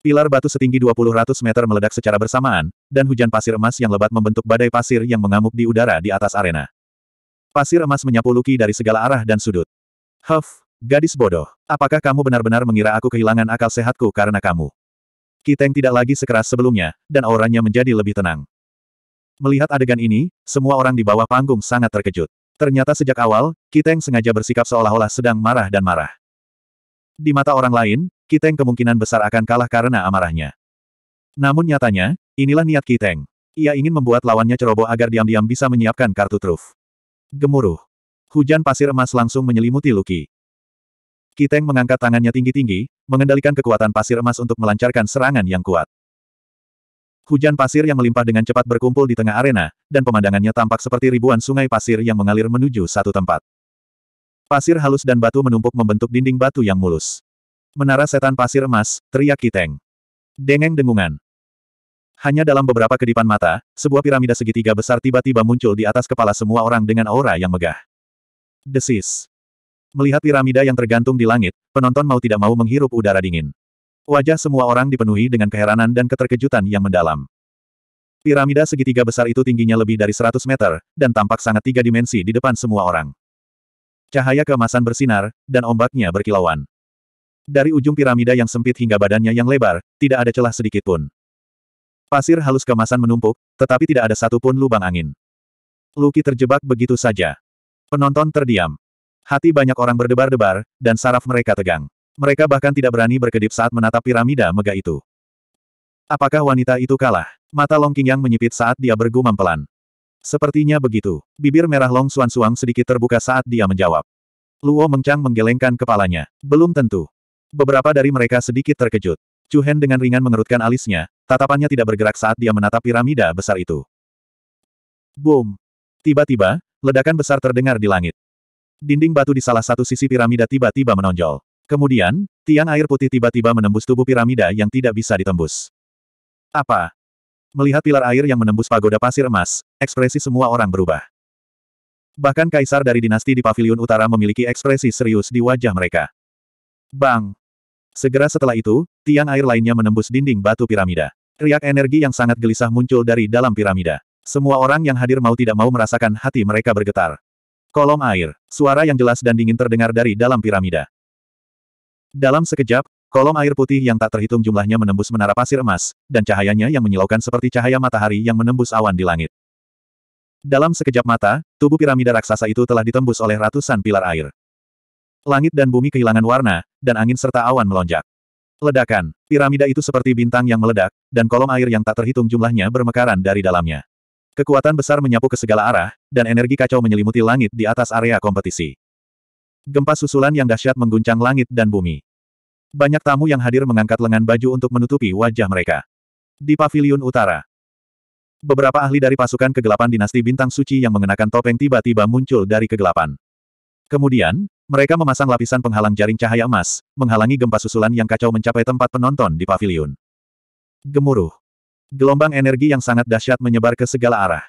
Pilar batu setinggi 20 ratus meter meledak secara bersamaan, dan hujan pasir emas yang lebat membentuk badai pasir yang mengamuk di udara di atas arena. Pasir emas menyapu Luki dari segala arah dan sudut. Huff, gadis bodoh, apakah kamu benar-benar mengira aku kehilangan akal sehatku karena kamu? Kiteng tidak lagi sekeras sebelumnya, dan auranya menjadi lebih tenang. Melihat adegan ini, semua orang di bawah panggung sangat terkejut. Ternyata sejak awal, Kiteng sengaja bersikap seolah-olah sedang marah dan marah. Di mata orang lain, Kiteng kemungkinan besar akan kalah karena amarahnya. Namun nyatanya, inilah niat Kiteng. Ia ingin membuat lawannya ceroboh agar diam-diam bisa menyiapkan kartu truf. Gemuruh. Hujan pasir emas langsung menyelimuti Luki. Kiteng mengangkat tangannya tinggi-tinggi, mengendalikan kekuatan pasir emas untuk melancarkan serangan yang kuat. Hujan pasir yang melimpah dengan cepat berkumpul di tengah arena, dan pemandangannya tampak seperti ribuan sungai pasir yang mengalir menuju satu tempat. Pasir halus dan batu menumpuk membentuk dinding batu yang mulus. Menara setan pasir emas, teriak Kiteng. Dengeng dengungan. Hanya dalam beberapa kedipan mata, sebuah piramida segitiga besar tiba-tiba muncul di atas kepala semua orang dengan aura yang megah. Desis. Melihat piramida yang tergantung di langit, penonton mau tidak mau menghirup udara dingin. Wajah semua orang dipenuhi dengan keheranan dan keterkejutan yang mendalam. Piramida segitiga besar itu tingginya lebih dari 100 meter, dan tampak sangat tiga dimensi di depan semua orang. Cahaya keemasan bersinar, dan ombaknya berkilauan. Dari ujung piramida yang sempit hingga badannya yang lebar, tidak ada celah sedikit pun. Pasir halus kemasan menumpuk, tetapi tidak ada satupun lubang angin. Luki terjebak begitu saja. Penonton terdiam. Hati banyak orang berdebar-debar, dan saraf mereka tegang. Mereka bahkan tidak berani berkedip saat menatap piramida megah itu. Apakah wanita itu kalah? Mata Long King yang menyipit saat dia bergumam pelan. Sepertinya begitu. Bibir merah Long Suan Suang sedikit terbuka saat dia menjawab. Luo Mengchang menggelengkan kepalanya. Belum tentu. Beberapa dari mereka sedikit terkejut. Chu Hen dengan ringan mengerutkan alisnya, tatapannya tidak bergerak saat dia menatap piramida besar itu. Boom! Tiba-tiba, ledakan besar terdengar di langit. Dinding batu di salah satu sisi piramida tiba-tiba menonjol. Kemudian, tiang air putih tiba-tiba menembus tubuh piramida yang tidak bisa ditembus. Apa? Melihat pilar air yang menembus pagoda pasir emas, ekspresi semua orang berubah. Bahkan kaisar dari dinasti di pavilion utara memiliki ekspresi serius di wajah mereka. Bang! Segera setelah itu, tiang air lainnya menembus dinding batu piramida. Riak energi yang sangat gelisah muncul dari dalam piramida. Semua orang yang hadir mau tidak mau merasakan hati mereka bergetar. Kolom air, suara yang jelas dan dingin terdengar dari dalam piramida. Dalam sekejap, Kolom air putih yang tak terhitung jumlahnya menembus menara pasir emas, dan cahayanya yang menyilaukan seperti cahaya matahari yang menembus awan di langit. Dalam sekejap mata, tubuh piramida raksasa itu telah ditembus oleh ratusan pilar air. Langit dan bumi kehilangan warna, dan angin serta awan melonjak. Ledakan, piramida itu seperti bintang yang meledak, dan kolom air yang tak terhitung jumlahnya bermekaran dari dalamnya. Kekuatan besar menyapu ke segala arah, dan energi kacau menyelimuti langit di atas area kompetisi. Gempa susulan yang dahsyat mengguncang langit dan bumi. Banyak tamu yang hadir mengangkat lengan baju untuk menutupi wajah mereka. Di paviliun utara, beberapa ahli dari pasukan kegelapan dinasti bintang suci yang mengenakan topeng tiba-tiba muncul dari kegelapan. Kemudian, mereka memasang lapisan penghalang jaring cahaya emas, menghalangi gempa susulan yang kacau mencapai tempat penonton di paviliun. Gemuruh. Gelombang energi yang sangat dahsyat menyebar ke segala arah.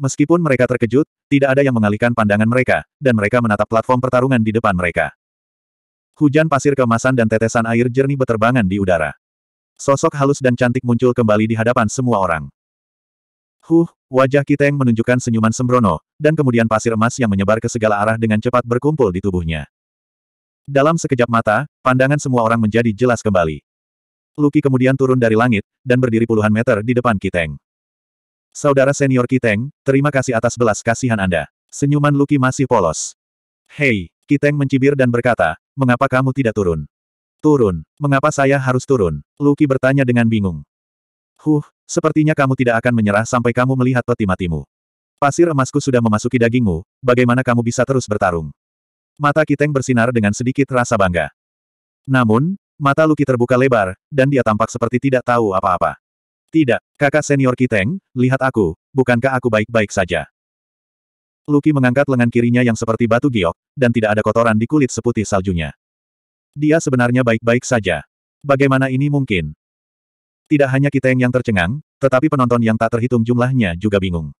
Meskipun mereka terkejut, tidak ada yang mengalihkan pandangan mereka, dan mereka menatap platform pertarungan di depan mereka. Hujan pasir kemasan dan tetesan air jernih beterbangan di udara. Sosok halus dan cantik muncul kembali di hadapan semua orang. Huh, wajah Kiteng menunjukkan senyuman sembrono, dan kemudian pasir emas yang menyebar ke segala arah dengan cepat berkumpul di tubuhnya. Dalam sekejap mata, pandangan semua orang menjadi jelas kembali. Luki kemudian turun dari langit, dan berdiri puluhan meter di depan Kiteng. Saudara senior Kiteng, terima kasih atas belas kasihan Anda. Senyuman Luki masih polos. Hei, Kiteng mencibir dan berkata, mengapa kamu tidak turun? Turun, mengapa saya harus turun? Luki bertanya dengan bingung. Huh, sepertinya kamu tidak akan menyerah sampai kamu melihat peti matimu. Pasir emasku sudah memasuki dagingmu, bagaimana kamu bisa terus bertarung? Mata Kiteng bersinar dengan sedikit rasa bangga. Namun, mata Luki terbuka lebar, dan dia tampak seperti tidak tahu apa-apa. Tidak, kakak senior Kiteng, lihat aku, bukankah aku baik-baik saja? Luki mengangkat lengan kirinya yang seperti batu giok, dan tidak ada kotoran di kulit seputih saljunya. Dia sebenarnya baik-baik saja. Bagaimana ini mungkin? Tidak hanya kita yang tercengang, tetapi penonton yang tak terhitung jumlahnya juga bingung.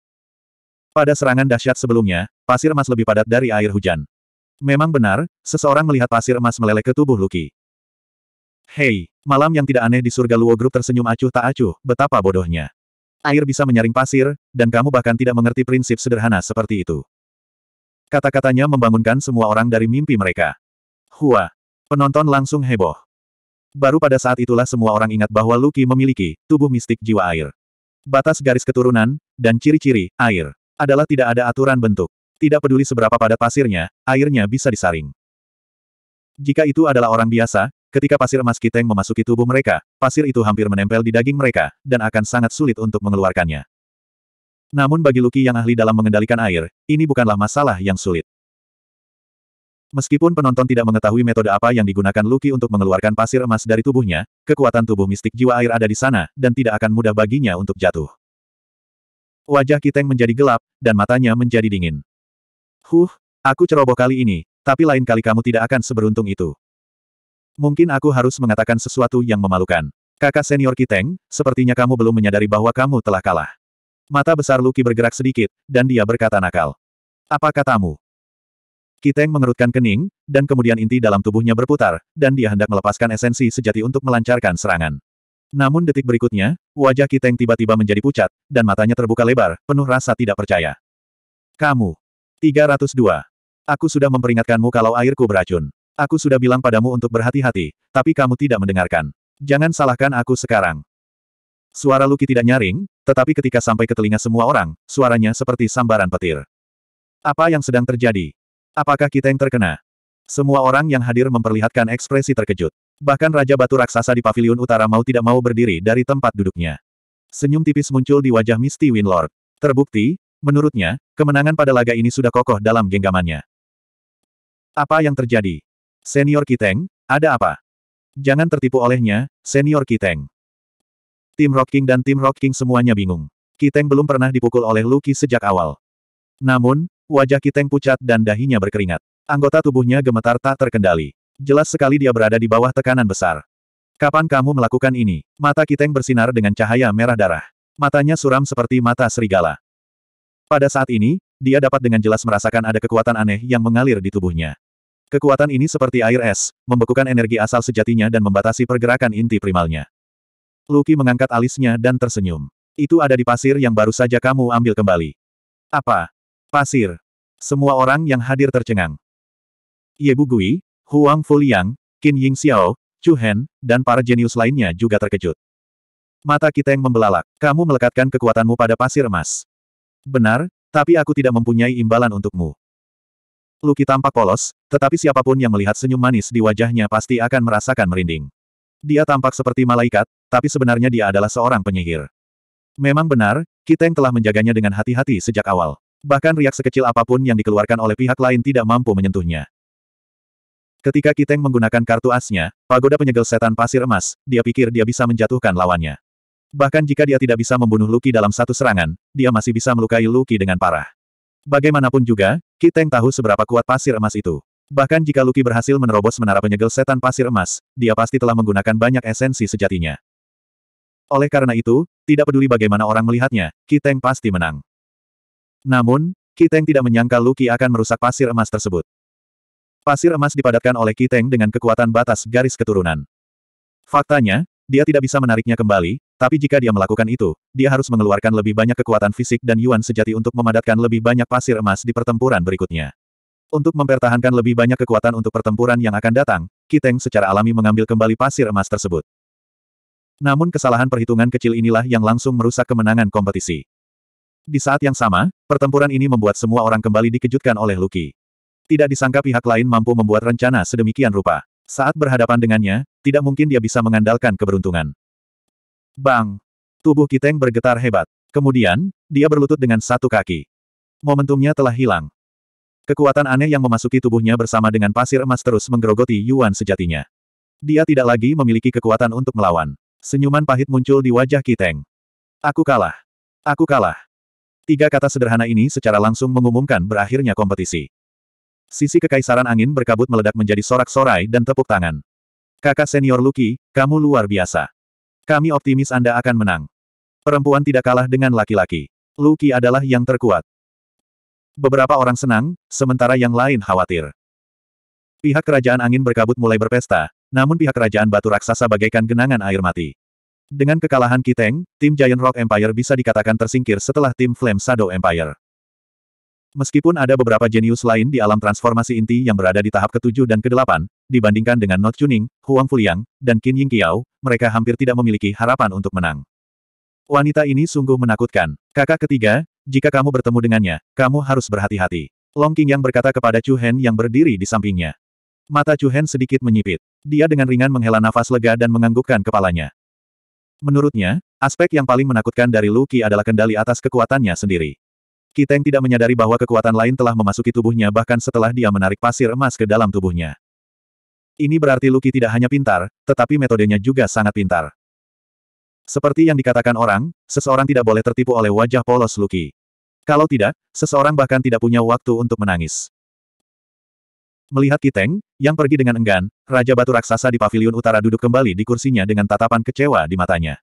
Pada serangan dahsyat sebelumnya, pasir emas lebih padat dari air hujan. Memang benar, seseorang melihat pasir emas meleleh ke tubuh Luki. Hei, malam yang tidak aneh di surga Luo Group tersenyum acuh tak acuh, betapa bodohnya. Air bisa menyaring pasir, dan kamu bahkan tidak mengerti prinsip sederhana seperti itu. Kata-katanya membangunkan semua orang dari mimpi mereka. Hua. Penonton langsung heboh. Baru pada saat itulah semua orang ingat bahwa Luki memiliki tubuh mistik jiwa air. Batas garis keturunan, dan ciri-ciri, air, adalah tidak ada aturan bentuk. Tidak peduli seberapa padat pasirnya, airnya bisa disaring. Jika itu adalah orang biasa, Ketika pasir emas Kiteng memasuki tubuh mereka, pasir itu hampir menempel di daging mereka, dan akan sangat sulit untuk mengeluarkannya. Namun bagi Luki yang ahli dalam mengendalikan air, ini bukanlah masalah yang sulit. Meskipun penonton tidak mengetahui metode apa yang digunakan Luki untuk mengeluarkan pasir emas dari tubuhnya, kekuatan tubuh mistik jiwa air ada di sana, dan tidak akan mudah baginya untuk jatuh. Wajah Kiteng menjadi gelap, dan matanya menjadi dingin. Huh, aku ceroboh kali ini, tapi lain kali kamu tidak akan seberuntung itu. Mungkin aku harus mengatakan sesuatu yang memalukan. Kakak senior Kiteng, sepertinya kamu belum menyadari bahwa kamu telah kalah. Mata besar Luki bergerak sedikit, dan dia berkata nakal. Apa katamu? Kiteng mengerutkan kening, dan kemudian inti dalam tubuhnya berputar, dan dia hendak melepaskan esensi sejati untuk melancarkan serangan. Namun detik berikutnya, wajah Kiteng tiba-tiba menjadi pucat, dan matanya terbuka lebar, penuh rasa tidak percaya. Kamu. 302. Aku sudah memperingatkanmu kalau airku beracun. Aku sudah bilang padamu untuk berhati-hati, tapi kamu tidak mendengarkan. Jangan salahkan aku sekarang. Suara Luki tidak nyaring, tetapi ketika sampai ke telinga semua orang, suaranya seperti sambaran petir. Apa yang sedang terjadi? Apakah kita yang terkena? Semua orang yang hadir memperlihatkan ekspresi terkejut. Bahkan Raja Batu Raksasa di Paviliun Utara mau tidak mau berdiri dari tempat duduknya. Senyum tipis muncul di wajah Misty Winlord. Terbukti, menurutnya, kemenangan pada laga ini sudah kokoh dalam genggamannya. Apa yang terjadi? Senior Kiteng, ada apa? Jangan tertipu olehnya, Senior Kiteng. Tim Rock King dan tim Rock King semuanya bingung. Kiteng belum pernah dipukul oleh Lucky sejak awal. Namun, wajah Kiteng pucat dan dahinya berkeringat. Anggota tubuhnya gemetar tak terkendali. Jelas sekali dia berada di bawah tekanan besar. Kapan kamu melakukan ini? Mata Kiteng bersinar dengan cahaya merah darah. Matanya suram seperti mata serigala. Pada saat ini, dia dapat dengan jelas merasakan ada kekuatan aneh yang mengalir di tubuhnya. Kekuatan ini seperti air es, membekukan energi asal sejatinya dan membatasi pergerakan inti primalnya. Luki mengangkat alisnya dan tersenyum. Itu ada di pasir yang baru saja kamu ambil kembali. Apa? Pasir. Semua orang yang hadir tercengang. Ye Gui, Huang Fuliang, Qin Ying Xiao, Chu Hen, dan para jenius lainnya juga terkejut. Mata kita yang membelalak. Kamu melekatkan kekuatanmu pada pasir emas. Benar, tapi aku tidak mempunyai imbalan untukmu. Luki tampak polos, tetapi siapapun yang melihat senyum manis di wajahnya pasti akan merasakan merinding. Dia tampak seperti malaikat, tapi sebenarnya dia adalah seorang penyihir. Memang benar, Kiteng telah menjaganya dengan hati-hati sejak awal. Bahkan riak sekecil apapun yang dikeluarkan oleh pihak lain tidak mampu menyentuhnya. Ketika Kiteng menggunakan kartu asnya, pagoda penyegel setan pasir emas, dia pikir dia bisa menjatuhkan lawannya. Bahkan jika dia tidak bisa membunuh Luki dalam satu serangan, dia masih bisa melukai Luki dengan parah. Bagaimanapun juga, Kiteng tahu seberapa kuat pasir emas itu. Bahkan jika Luki berhasil menerobos menara penyegel setan pasir emas, dia pasti telah menggunakan banyak esensi sejatinya. Oleh karena itu, tidak peduli bagaimana orang melihatnya, Kiteng pasti menang. Namun, Kiteng tidak menyangka Luki akan merusak pasir emas tersebut. Pasir emas dipadatkan oleh Kiteng dengan kekuatan batas garis keturunan. Faktanya, dia tidak bisa menariknya kembali, tapi jika dia melakukan itu, dia harus mengeluarkan lebih banyak kekuatan fisik dan Yuan sejati untuk memadatkan lebih banyak pasir emas di pertempuran berikutnya. Untuk mempertahankan lebih banyak kekuatan untuk pertempuran yang akan datang, Kiteng secara alami mengambil kembali pasir emas tersebut. Namun kesalahan perhitungan kecil inilah yang langsung merusak kemenangan kompetisi. Di saat yang sama, pertempuran ini membuat semua orang kembali dikejutkan oleh Luki. Tidak disangka pihak lain mampu membuat rencana sedemikian rupa. Saat berhadapan dengannya, tidak mungkin dia bisa mengandalkan keberuntungan. Bang! Tubuh Kiteng bergetar hebat. Kemudian, dia berlutut dengan satu kaki. Momentumnya telah hilang. Kekuatan aneh yang memasuki tubuhnya bersama dengan pasir emas terus menggerogoti Yuan sejatinya. Dia tidak lagi memiliki kekuatan untuk melawan. Senyuman pahit muncul di wajah Kiteng. Aku kalah. Aku kalah. Tiga kata sederhana ini secara langsung mengumumkan berakhirnya kompetisi. Sisi kekaisaran angin berkabut meledak menjadi sorak-sorai dan tepuk tangan. Kakak senior Lucky, kamu luar biasa. Kami optimis Anda akan menang. Perempuan tidak kalah dengan laki-laki. Luki adalah yang terkuat. Beberapa orang senang, sementara yang lain khawatir. Pihak kerajaan angin berkabut mulai berpesta, namun pihak kerajaan batu raksasa bagaikan genangan air mati. Dengan kekalahan Kiteng, tim Giant Rock Empire bisa dikatakan tersingkir setelah tim Flame Shadow Empire. Meskipun ada beberapa jenius lain di alam transformasi inti yang berada di tahap ke-7 dan ke-8, dibandingkan dengan Not Chuning, Huang Fuliang, dan Qin Ying Qiao, mereka hampir tidak memiliki harapan untuk menang. Wanita ini sungguh menakutkan. Kakak ketiga, jika kamu bertemu dengannya, kamu harus berhati-hati. Long King yang berkata kepada Chu Hen yang berdiri di sampingnya. Mata Chu Hen sedikit menyipit. Dia dengan ringan menghela nafas lega dan menganggukkan kepalanya. Menurutnya, aspek yang paling menakutkan dari Lu Qi adalah kendali atas kekuatannya sendiri. Kiteng tidak menyadari bahwa kekuatan lain telah memasuki tubuhnya bahkan setelah dia menarik pasir emas ke dalam tubuhnya. Ini berarti Luki tidak hanya pintar, tetapi metodenya juga sangat pintar. Seperti yang dikatakan orang, seseorang tidak boleh tertipu oleh wajah polos Luki. Kalau tidak, seseorang bahkan tidak punya waktu untuk menangis. Melihat Kiteng, yang pergi dengan enggan, Raja Batu Raksasa di Paviliun Utara duduk kembali di kursinya dengan tatapan kecewa di matanya.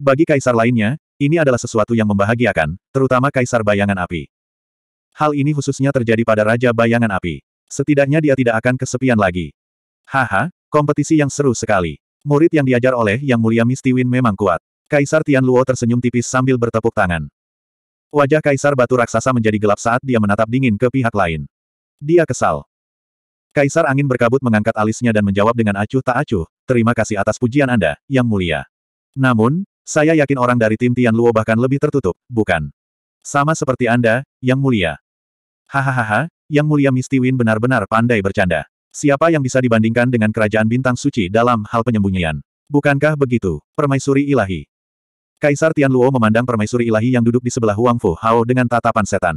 Bagi kaisar lainnya, ini adalah sesuatu yang membahagiakan, terutama kaisar bayangan api. Hal ini khususnya terjadi pada Raja Bayangan Api. Setidaknya dia tidak akan kesepian lagi. Haha, kompetisi yang seru sekali. Murid yang diajar oleh Yang Mulia Misty Win memang kuat. Kaisar Tian Luo tersenyum tipis sambil bertepuk tangan. Wajah Kaisar Batu Raksasa menjadi gelap saat dia menatap dingin ke pihak lain. Dia kesal. Kaisar Angin berkabut mengangkat alisnya dan menjawab dengan acuh tak acuh, terima kasih atas pujian Anda, Yang Mulia. Namun, saya yakin orang dari tim Tian Luo bahkan lebih tertutup, bukan? Sama seperti Anda, Yang Mulia. Hahaha, Yang Mulia Misty Win benar-benar pandai bercanda. Siapa yang bisa dibandingkan dengan kerajaan bintang suci dalam hal penyembunyian? Bukankah begitu, permaisuri ilahi? Kaisar Tianluo memandang permaisuri ilahi yang duduk di sebelah Huang Fu Hao dengan tatapan setan.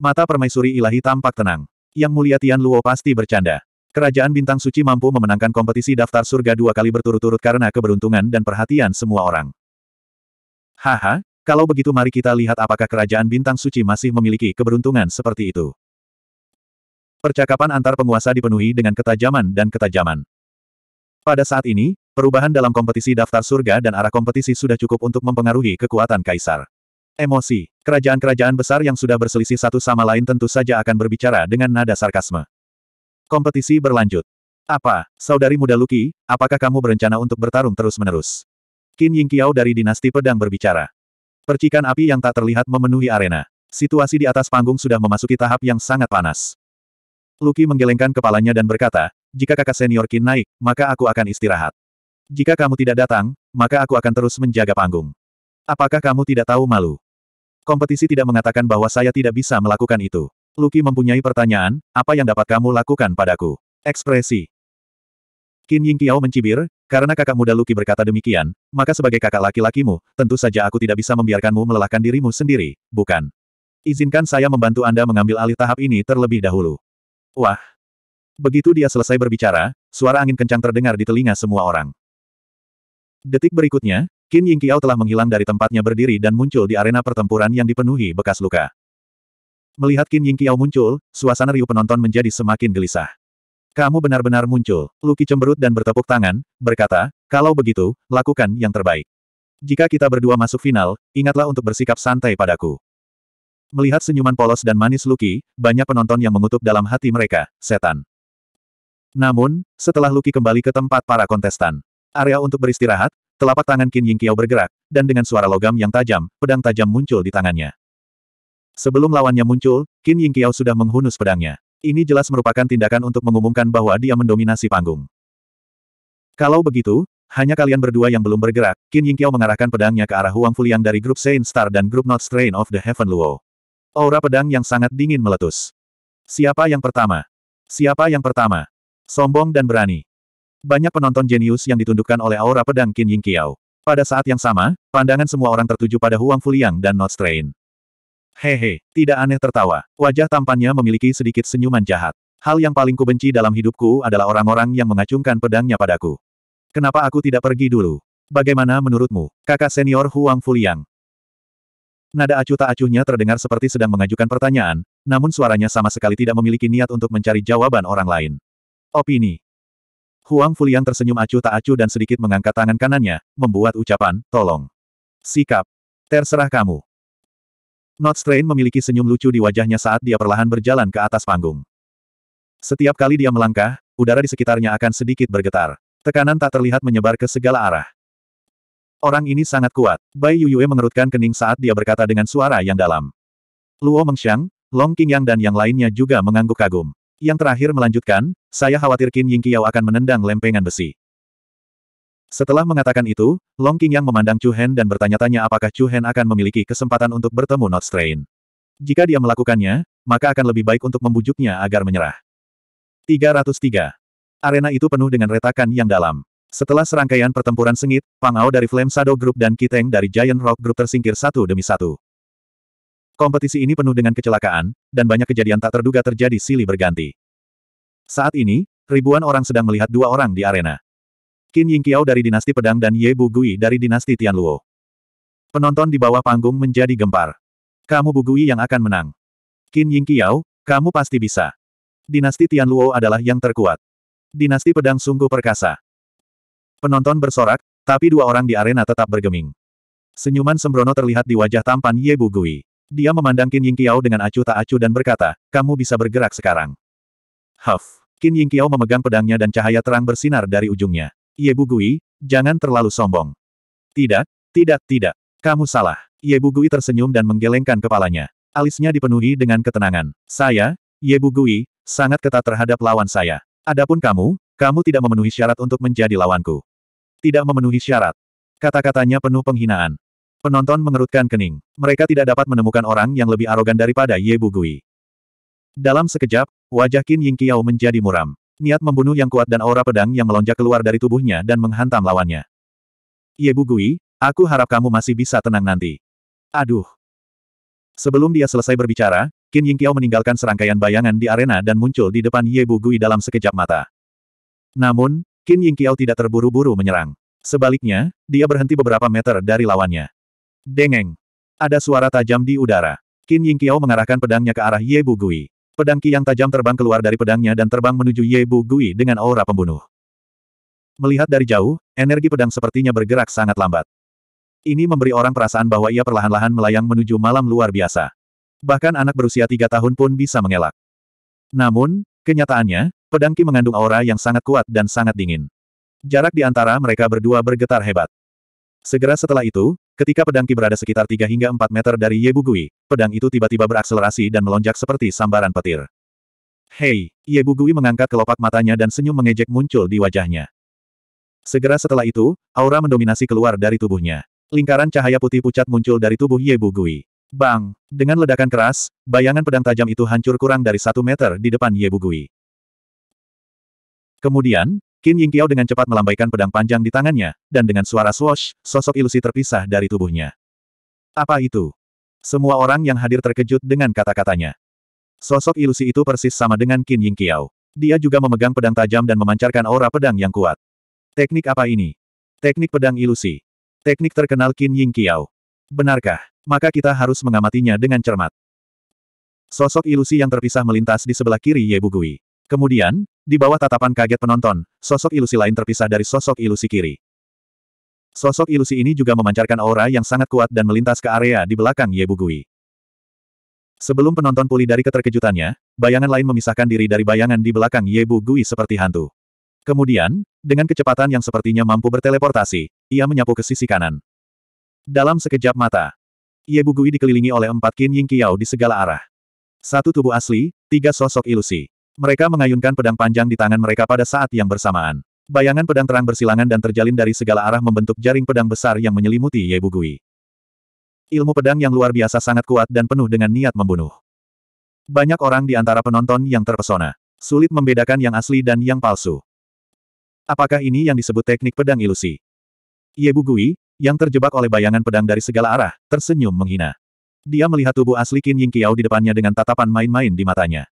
Mata permaisuri ilahi tampak tenang. Yang mulia Tianluo pasti bercanda. Kerajaan bintang suci mampu memenangkan kompetisi daftar surga dua kali berturut-turut karena keberuntungan dan perhatian semua orang. Haha, kalau begitu mari kita lihat apakah kerajaan bintang suci masih memiliki keberuntungan seperti itu. Percakapan antar penguasa dipenuhi dengan ketajaman dan ketajaman. Pada saat ini, perubahan dalam kompetisi daftar surga dan arah kompetisi sudah cukup untuk mempengaruhi kekuatan kaisar. Emosi. Kerajaan-kerajaan besar yang sudah berselisih satu sama lain tentu saja akan berbicara dengan nada sarkasme. Kompetisi berlanjut. Apa, saudari muda Luki, apakah kamu berencana untuk bertarung terus-menerus? Qin Yingqiao dari dinasti pedang berbicara. Percikan api yang tak terlihat memenuhi arena. Situasi di atas panggung sudah memasuki tahap yang sangat panas. Luki menggelengkan kepalanya dan berkata, jika kakak senior Kin naik, maka aku akan istirahat. Jika kamu tidak datang, maka aku akan terus menjaga panggung. Apakah kamu tidak tahu malu? Kompetisi tidak mengatakan bahwa saya tidak bisa melakukan itu. Luki mempunyai pertanyaan, apa yang dapat kamu lakukan padaku? Ekspresi. Kin Ying Qiao mencibir, karena kakak muda Luki berkata demikian, maka sebagai kakak laki-lakimu, tentu saja aku tidak bisa membiarkanmu melelahkan dirimu sendiri, bukan? Izinkan saya membantu Anda mengambil alih tahap ini terlebih dahulu. Wah! Begitu dia selesai berbicara, suara angin kencang terdengar di telinga semua orang. Detik berikutnya, Qin Yingqiao telah menghilang dari tempatnya berdiri dan muncul di arena pertempuran yang dipenuhi bekas luka. Melihat Qin Yingqiao muncul, suasana riuh penonton menjadi semakin gelisah. Kamu benar-benar muncul, Luki cemberut dan bertepuk tangan, berkata, kalau begitu, lakukan yang terbaik. Jika kita berdua masuk final, ingatlah untuk bersikap santai padaku. Melihat senyuman polos dan manis Lucky, banyak penonton yang mengutuk dalam hati mereka, setan. Namun, setelah Lucky kembali ke tempat para kontestan, area untuk beristirahat, telapak tangan Qin Ying Qiao bergerak, dan dengan suara logam yang tajam, pedang tajam muncul di tangannya. Sebelum lawannya muncul, Qin Ying Qiao sudah menghunus pedangnya. Ini jelas merupakan tindakan untuk mengumumkan bahwa dia mendominasi panggung. Kalau begitu, hanya kalian berdua yang belum bergerak, Qin Yingqiao mengarahkan pedangnya ke arah Huang Fuliang dari grup Saint Star dan grup Not Strain of the Heaven Luo. Aura pedang yang sangat dingin meletus. Siapa yang pertama? Siapa yang pertama? Sombong dan berani. Banyak penonton jenius yang ditundukkan oleh aura pedang Qin Ying Qiao. Pada saat yang sama, pandangan semua orang tertuju pada Huang Fuliang dan Not Strain. Hehe, tidak aneh tertawa. Wajah tampannya memiliki sedikit senyuman jahat. Hal yang paling kubenci dalam hidupku adalah orang-orang yang mengacungkan pedangnya padaku. Kenapa aku tidak pergi dulu? Bagaimana menurutmu, kakak senior Huang Fuliang? Nada acuh tak acuhnya terdengar seperti sedang mengajukan pertanyaan, namun suaranya sama sekali tidak memiliki niat untuk mencari jawaban orang lain. Opini. Huang Fulian tersenyum acuh tak acuh dan sedikit mengangkat tangan kanannya, membuat ucapan, tolong. Sikap. Terserah kamu. Not Strain memiliki senyum lucu di wajahnya saat dia perlahan berjalan ke atas panggung. Setiap kali dia melangkah, udara di sekitarnya akan sedikit bergetar. Tekanan tak terlihat menyebar ke segala arah. Orang ini sangat kuat. Bai Yuyue mengerutkan kening saat dia berkata dengan suara yang dalam. Luo Mengxiang, Long Qingyang dan yang lainnya juga mengangguk kagum. Yang terakhir melanjutkan, saya khawatir Qin Qiao akan menendang lempengan besi. Setelah mengatakan itu, Long Qingyang memandang Chu Hen dan bertanya-tanya apakah Chu Hen akan memiliki kesempatan untuk bertemu Not Strain. Jika dia melakukannya, maka akan lebih baik untuk membujuknya agar menyerah. 303. Arena itu penuh dengan retakan yang dalam. Setelah serangkaian pertempuran sengit, Pangao dari Flame Shadow Group dan Kiteng dari Giant Rock Group tersingkir satu demi satu. Kompetisi ini penuh dengan kecelakaan, dan banyak kejadian tak terduga terjadi silih berganti. Saat ini, ribuan orang sedang melihat dua orang di arena. Qin Yingqiao dari dinasti pedang dan Ye Bugui dari dinasti Tianluo. Penonton di bawah panggung menjadi gempar. Kamu Bugui yang akan menang. Qin Yingqiao, kamu pasti bisa. Dinasti Tianluo adalah yang terkuat. Dinasti pedang sungguh perkasa. Penonton bersorak, tapi dua orang di arena tetap bergeming. Senyuman sembrono terlihat di wajah tampan Ye Bugui. Dia memandang Qin Qiao dengan acuh tak acuh dan berkata, kamu bisa bergerak sekarang. Huff. Qin Ying Qiao memegang pedangnya dan cahaya terang bersinar dari ujungnya. Ye Bugui, jangan terlalu sombong. Tidak, tidak, tidak. Kamu salah. Ye Bugui tersenyum dan menggelengkan kepalanya. Alisnya dipenuhi dengan ketenangan. Saya, Ye Bugui, sangat ketat terhadap lawan saya. Adapun kamu, kamu tidak memenuhi syarat untuk menjadi lawanku tidak memenuhi syarat. Kata-katanya penuh penghinaan. Penonton mengerutkan kening. Mereka tidak dapat menemukan orang yang lebih arogan daripada Ye Bugui. Dalam sekejap, wajah Qin Ying Qiao menjadi muram. Niat membunuh yang kuat dan aura pedang yang melonjak keluar dari tubuhnya dan menghantam lawannya. Ye Bugui, aku harap kamu masih bisa tenang nanti. Aduh. Sebelum dia selesai berbicara, Qin Ying Qiao meninggalkan serangkaian bayangan di arena dan muncul di depan Ye Bugui dalam sekejap mata. Namun, Qin Yingqiao tidak terburu-buru menyerang. Sebaliknya, dia berhenti beberapa meter dari lawannya. Dengeng! Ada suara tajam di udara. Qin Yingqiao mengarahkan pedangnya ke arah Ye Bu Gui. Pedang Qi yang tajam terbang keluar dari pedangnya dan terbang menuju Ye Bu Gui dengan aura pembunuh. Melihat dari jauh, energi pedang sepertinya bergerak sangat lambat. Ini memberi orang perasaan bahwa ia perlahan-lahan melayang menuju malam luar biasa. Bahkan anak berusia tiga tahun pun bisa mengelak. Namun, kenyataannya, Pedangki mengandung aura yang sangat kuat dan sangat dingin. Jarak di antara mereka berdua bergetar hebat. Segera setelah itu, ketika pedangki berada sekitar 3 hingga 4 meter dari Yebugui, pedang itu tiba-tiba berakselerasi dan melonjak seperti sambaran petir. Hei, Yebugui mengangkat kelopak matanya dan senyum mengejek muncul di wajahnya. Segera setelah itu, aura mendominasi keluar dari tubuhnya. Lingkaran cahaya putih pucat muncul dari tubuh Yebugui. Bang! Dengan ledakan keras, bayangan pedang tajam itu hancur kurang dari satu meter di depan Yebugui. Kemudian, Qin Yingqiao dengan cepat melambaikan pedang panjang di tangannya, dan dengan suara swash, sosok ilusi terpisah dari tubuhnya. Apa itu? Semua orang yang hadir terkejut dengan kata-katanya. Sosok ilusi itu persis sama dengan Qin Yingqiao. Dia juga memegang pedang tajam dan memancarkan aura pedang yang kuat. Teknik apa ini? Teknik pedang ilusi. Teknik terkenal Qin Yingqiao. Benarkah? Maka kita harus mengamatinya dengan cermat. Sosok ilusi yang terpisah melintas di sebelah kiri Ye Bugui. Kemudian, di bawah tatapan kaget penonton, sosok ilusi lain terpisah dari sosok ilusi kiri. Sosok ilusi ini juga memancarkan aura yang sangat kuat dan melintas ke area di belakang Yebugui. Sebelum penonton pulih dari keterkejutannya, bayangan lain memisahkan diri dari bayangan di belakang Yebugui seperti hantu. Kemudian, dengan kecepatan yang sepertinya mampu berteleportasi, ia menyapu ke sisi kanan. Dalam sekejap mata, Yebugui dikelilingi oleh empat Qin Ying Qiao di segala arah. Satu tubuh asli, tiga sosok ilusi. Mereka mengayunkan pedang panjang di tangan mereka pada saat yang bersamaan. Bayangan pedang terang bersilangan dan terjalin dari segala arah membentuk jaring pedang besar yang menyelimuti Yebugui. Ilmu pedang yang luar biasa sangat kuat dan penuh dengan niat membunuh. Banyak orang di antara penonton yang terpesona. Sulit membedakan yang asli dan yang palsu. Apakah ini yang disebut teknik pedang ilusi? Yebugui, yang terjebak oleh bayangan pedang dari segala arah, tersenyum menghina. Dia melihat tubuh asli Qin Ying di depannya dengan tatapan main-main di matanya.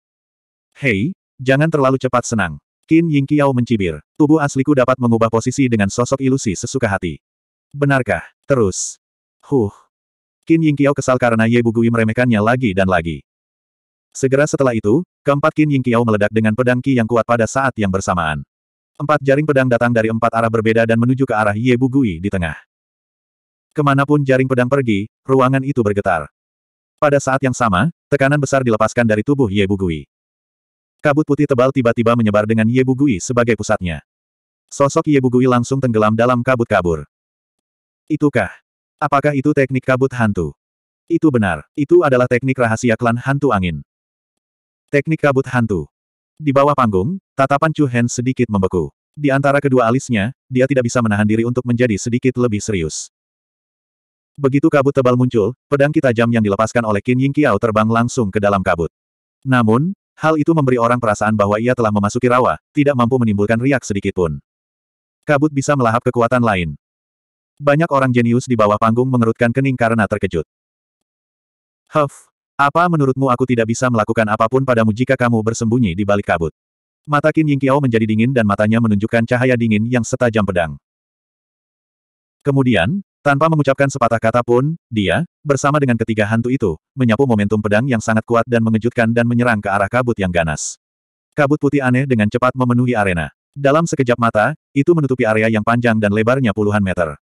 Hei, jangan terlalu cepat senang. Qin Ying Qiao mencibir. Tubuh asliku dapat mengubah posisi dengan sosok ilusi sesuka hati. Benarkah? Terus. Huh. Qin Ying Qiao kesal karena Ye Bugui meremehkannya lagi dan lagi. Segera setelah itu, keempat Qin Ying Qiao meledak dengan pedang Qi yang kuat pada saat yang bersamaan. Empat jaring pedang datang dari empat arah berbeda dan menuju ke arah Ye Bugui di tengah. Kemanapun jaring pedang pergi, ruangan itu bergetar. Pada saat yang sama, tekanan besar dilepaskan dari tubuh Ye Bugui. Kabut putih tebal tiba-tiba menyebar dengan Ye Bugui sebagai pusatnya. Sosok Ye Bugui langsung tenggelam dalam kabut kabur. Itukah? Apakah itu teknik kabut hantu? Itu benar, itu adalah teknik rahasia klan hantu angin. Teknik kabut hantu. Di bawah panggung, tatapan Chu Hen sedikit membeku. Di antara kedua alisnya, dia tidak bisa menahan diri untuk menjadi sedikit lebih serius. Begitu kabut tebal muncul, pedang kitajam yang dilepaskan oleh Qin Ying terbang langsung ke dalam kabut. Namun, Hal itu memberi orang perasaan bahwa ia telah memasuki rawa, tidak mampu menimbulkan riak sedikitpun. Kabut bisa melahap kekuatan lain. Banyak orang jenius di bawah panggung mengerutkan kening karena terkejut. Huff, apa menurutmu aku tidak bisa melakukan apapun padamu jika kamu bersembunyi di balik kabut? Mata Qin Yingqiao menjadi dingin dan matanya menunjukkan cahaya dingin yang setajam pedang. Kemudian, tanpa mengucapkan sepatah kata pun, dia, bersama dengan ketiga hantu itu, menyapu momentum pedang yang sangat kuat dan mengejutkan dan menyerang ke arah kabut yang ganas. Kabut putih aneh dengan cepat memenuhi arena. Dalam sekejap mata, itu menutupi area yang panjang dan lebarnya puluhan meter.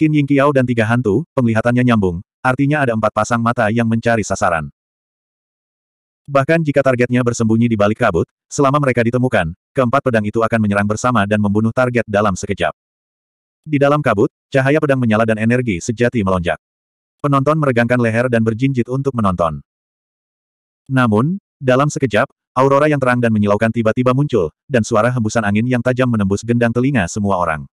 Qin Ying Qiao dan tiga hantu, penglihatannya nyambung, artinya ada empat pasang mata yang mencari sasaran. Bahkan jika targetnya bersembunyi di balik kabut, selama mereka ditemukan, keempat pedang itu akan menyerang bersama dan membunuh target dalam sekejap. Di dalam kabut, cahaya pedang menyala dan energi sejati melonjak. Penonton meregangkan leher dan berjinjit untuk menonton. Namun, dalam sekejap, aurora yang terang dan menyilaukan tiba-tiba muncul, dan suara hembusan angin yang tajam menembus gendang telinga semua orang.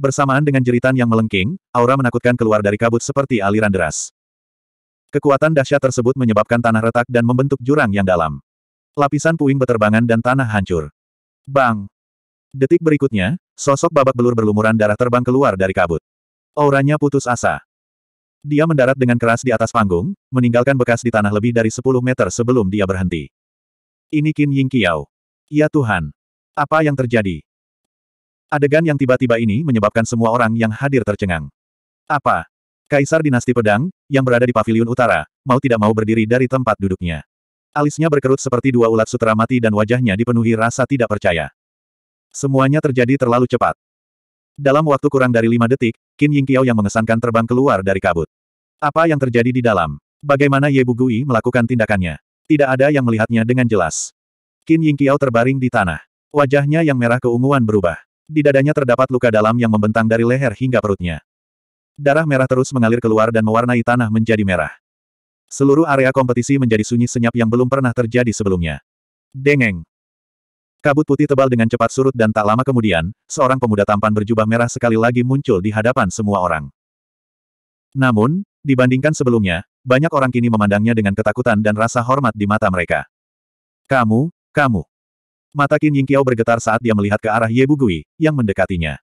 Bersamaan dengan jeritan yang melengking, aura menakutkan keluar dari kabut seperti aliran deras. Kekuatan dahsyat tersebut menyebabkan tanah retak dan membentuk jurang yang dalam. Lapisan puing beterbangan dan tanah hancur. Bang! Detik berikutnya, sosok babak belur berlumuran darah terbang keluar dari kabut. Auranya putus asa. Dia mendarat dengan keras di atas panggung, meninggalkan bekas di tanah lebih dari 10 meter sebelum dia berhenti. Ini Qin Ying Qiao. Ya Tuhan. Apa yang terjadi? Adegan yang tiba-tiba ini menyebabkan semua orang yang hadir tercengang. Apa? Kaisar Dinasti Pedang, yang berada di paviliun utara, mau tidak mau berdiri dari tempat duduknya. Alisnya berkerut seperti dua ulat sutra mati dan wajahnya dipenuhi rasa tidak percaya. Semuanya terjadi terlalu cepat. Dalam waktu kurang dari lima detik, Qin Yingqiao yang mengesankan terbang keluar dari kabut. Apa yang terjadi di dalam? Bagaimana Ye Bugui melakukan tindakannya? Tidak ada yang melihatnya dengan jelas. Qin Yingqiao terbaring di tanah. Wajahnya yang merah keunguan berubah. Di dadanya terdapat luka dalam yang membentang dari leher hingga perutnya. Darah merah terus mengalir keluar dan mewarnai tanah menjadi merah. Seluruh area kompetisi menjadi sunyi senyap yang belum pernah terjadi sebelumnya. Dengeng. Kabut putih tebal dengan cepat surut dan tak lama kemudian, seorang pemuda tampan berjubah merah sekali lagi muncul di hadapan semua orang. Namun, dibandingkan sebelumnya, banyak orang kini memandangnya dengan ketakutan dan rasa hormat di mata mereka. Kamu, kamu. Mata Qin Yingqiao bergetar saat dia melihat ke arah Ye Bugui, yang mendekatinya.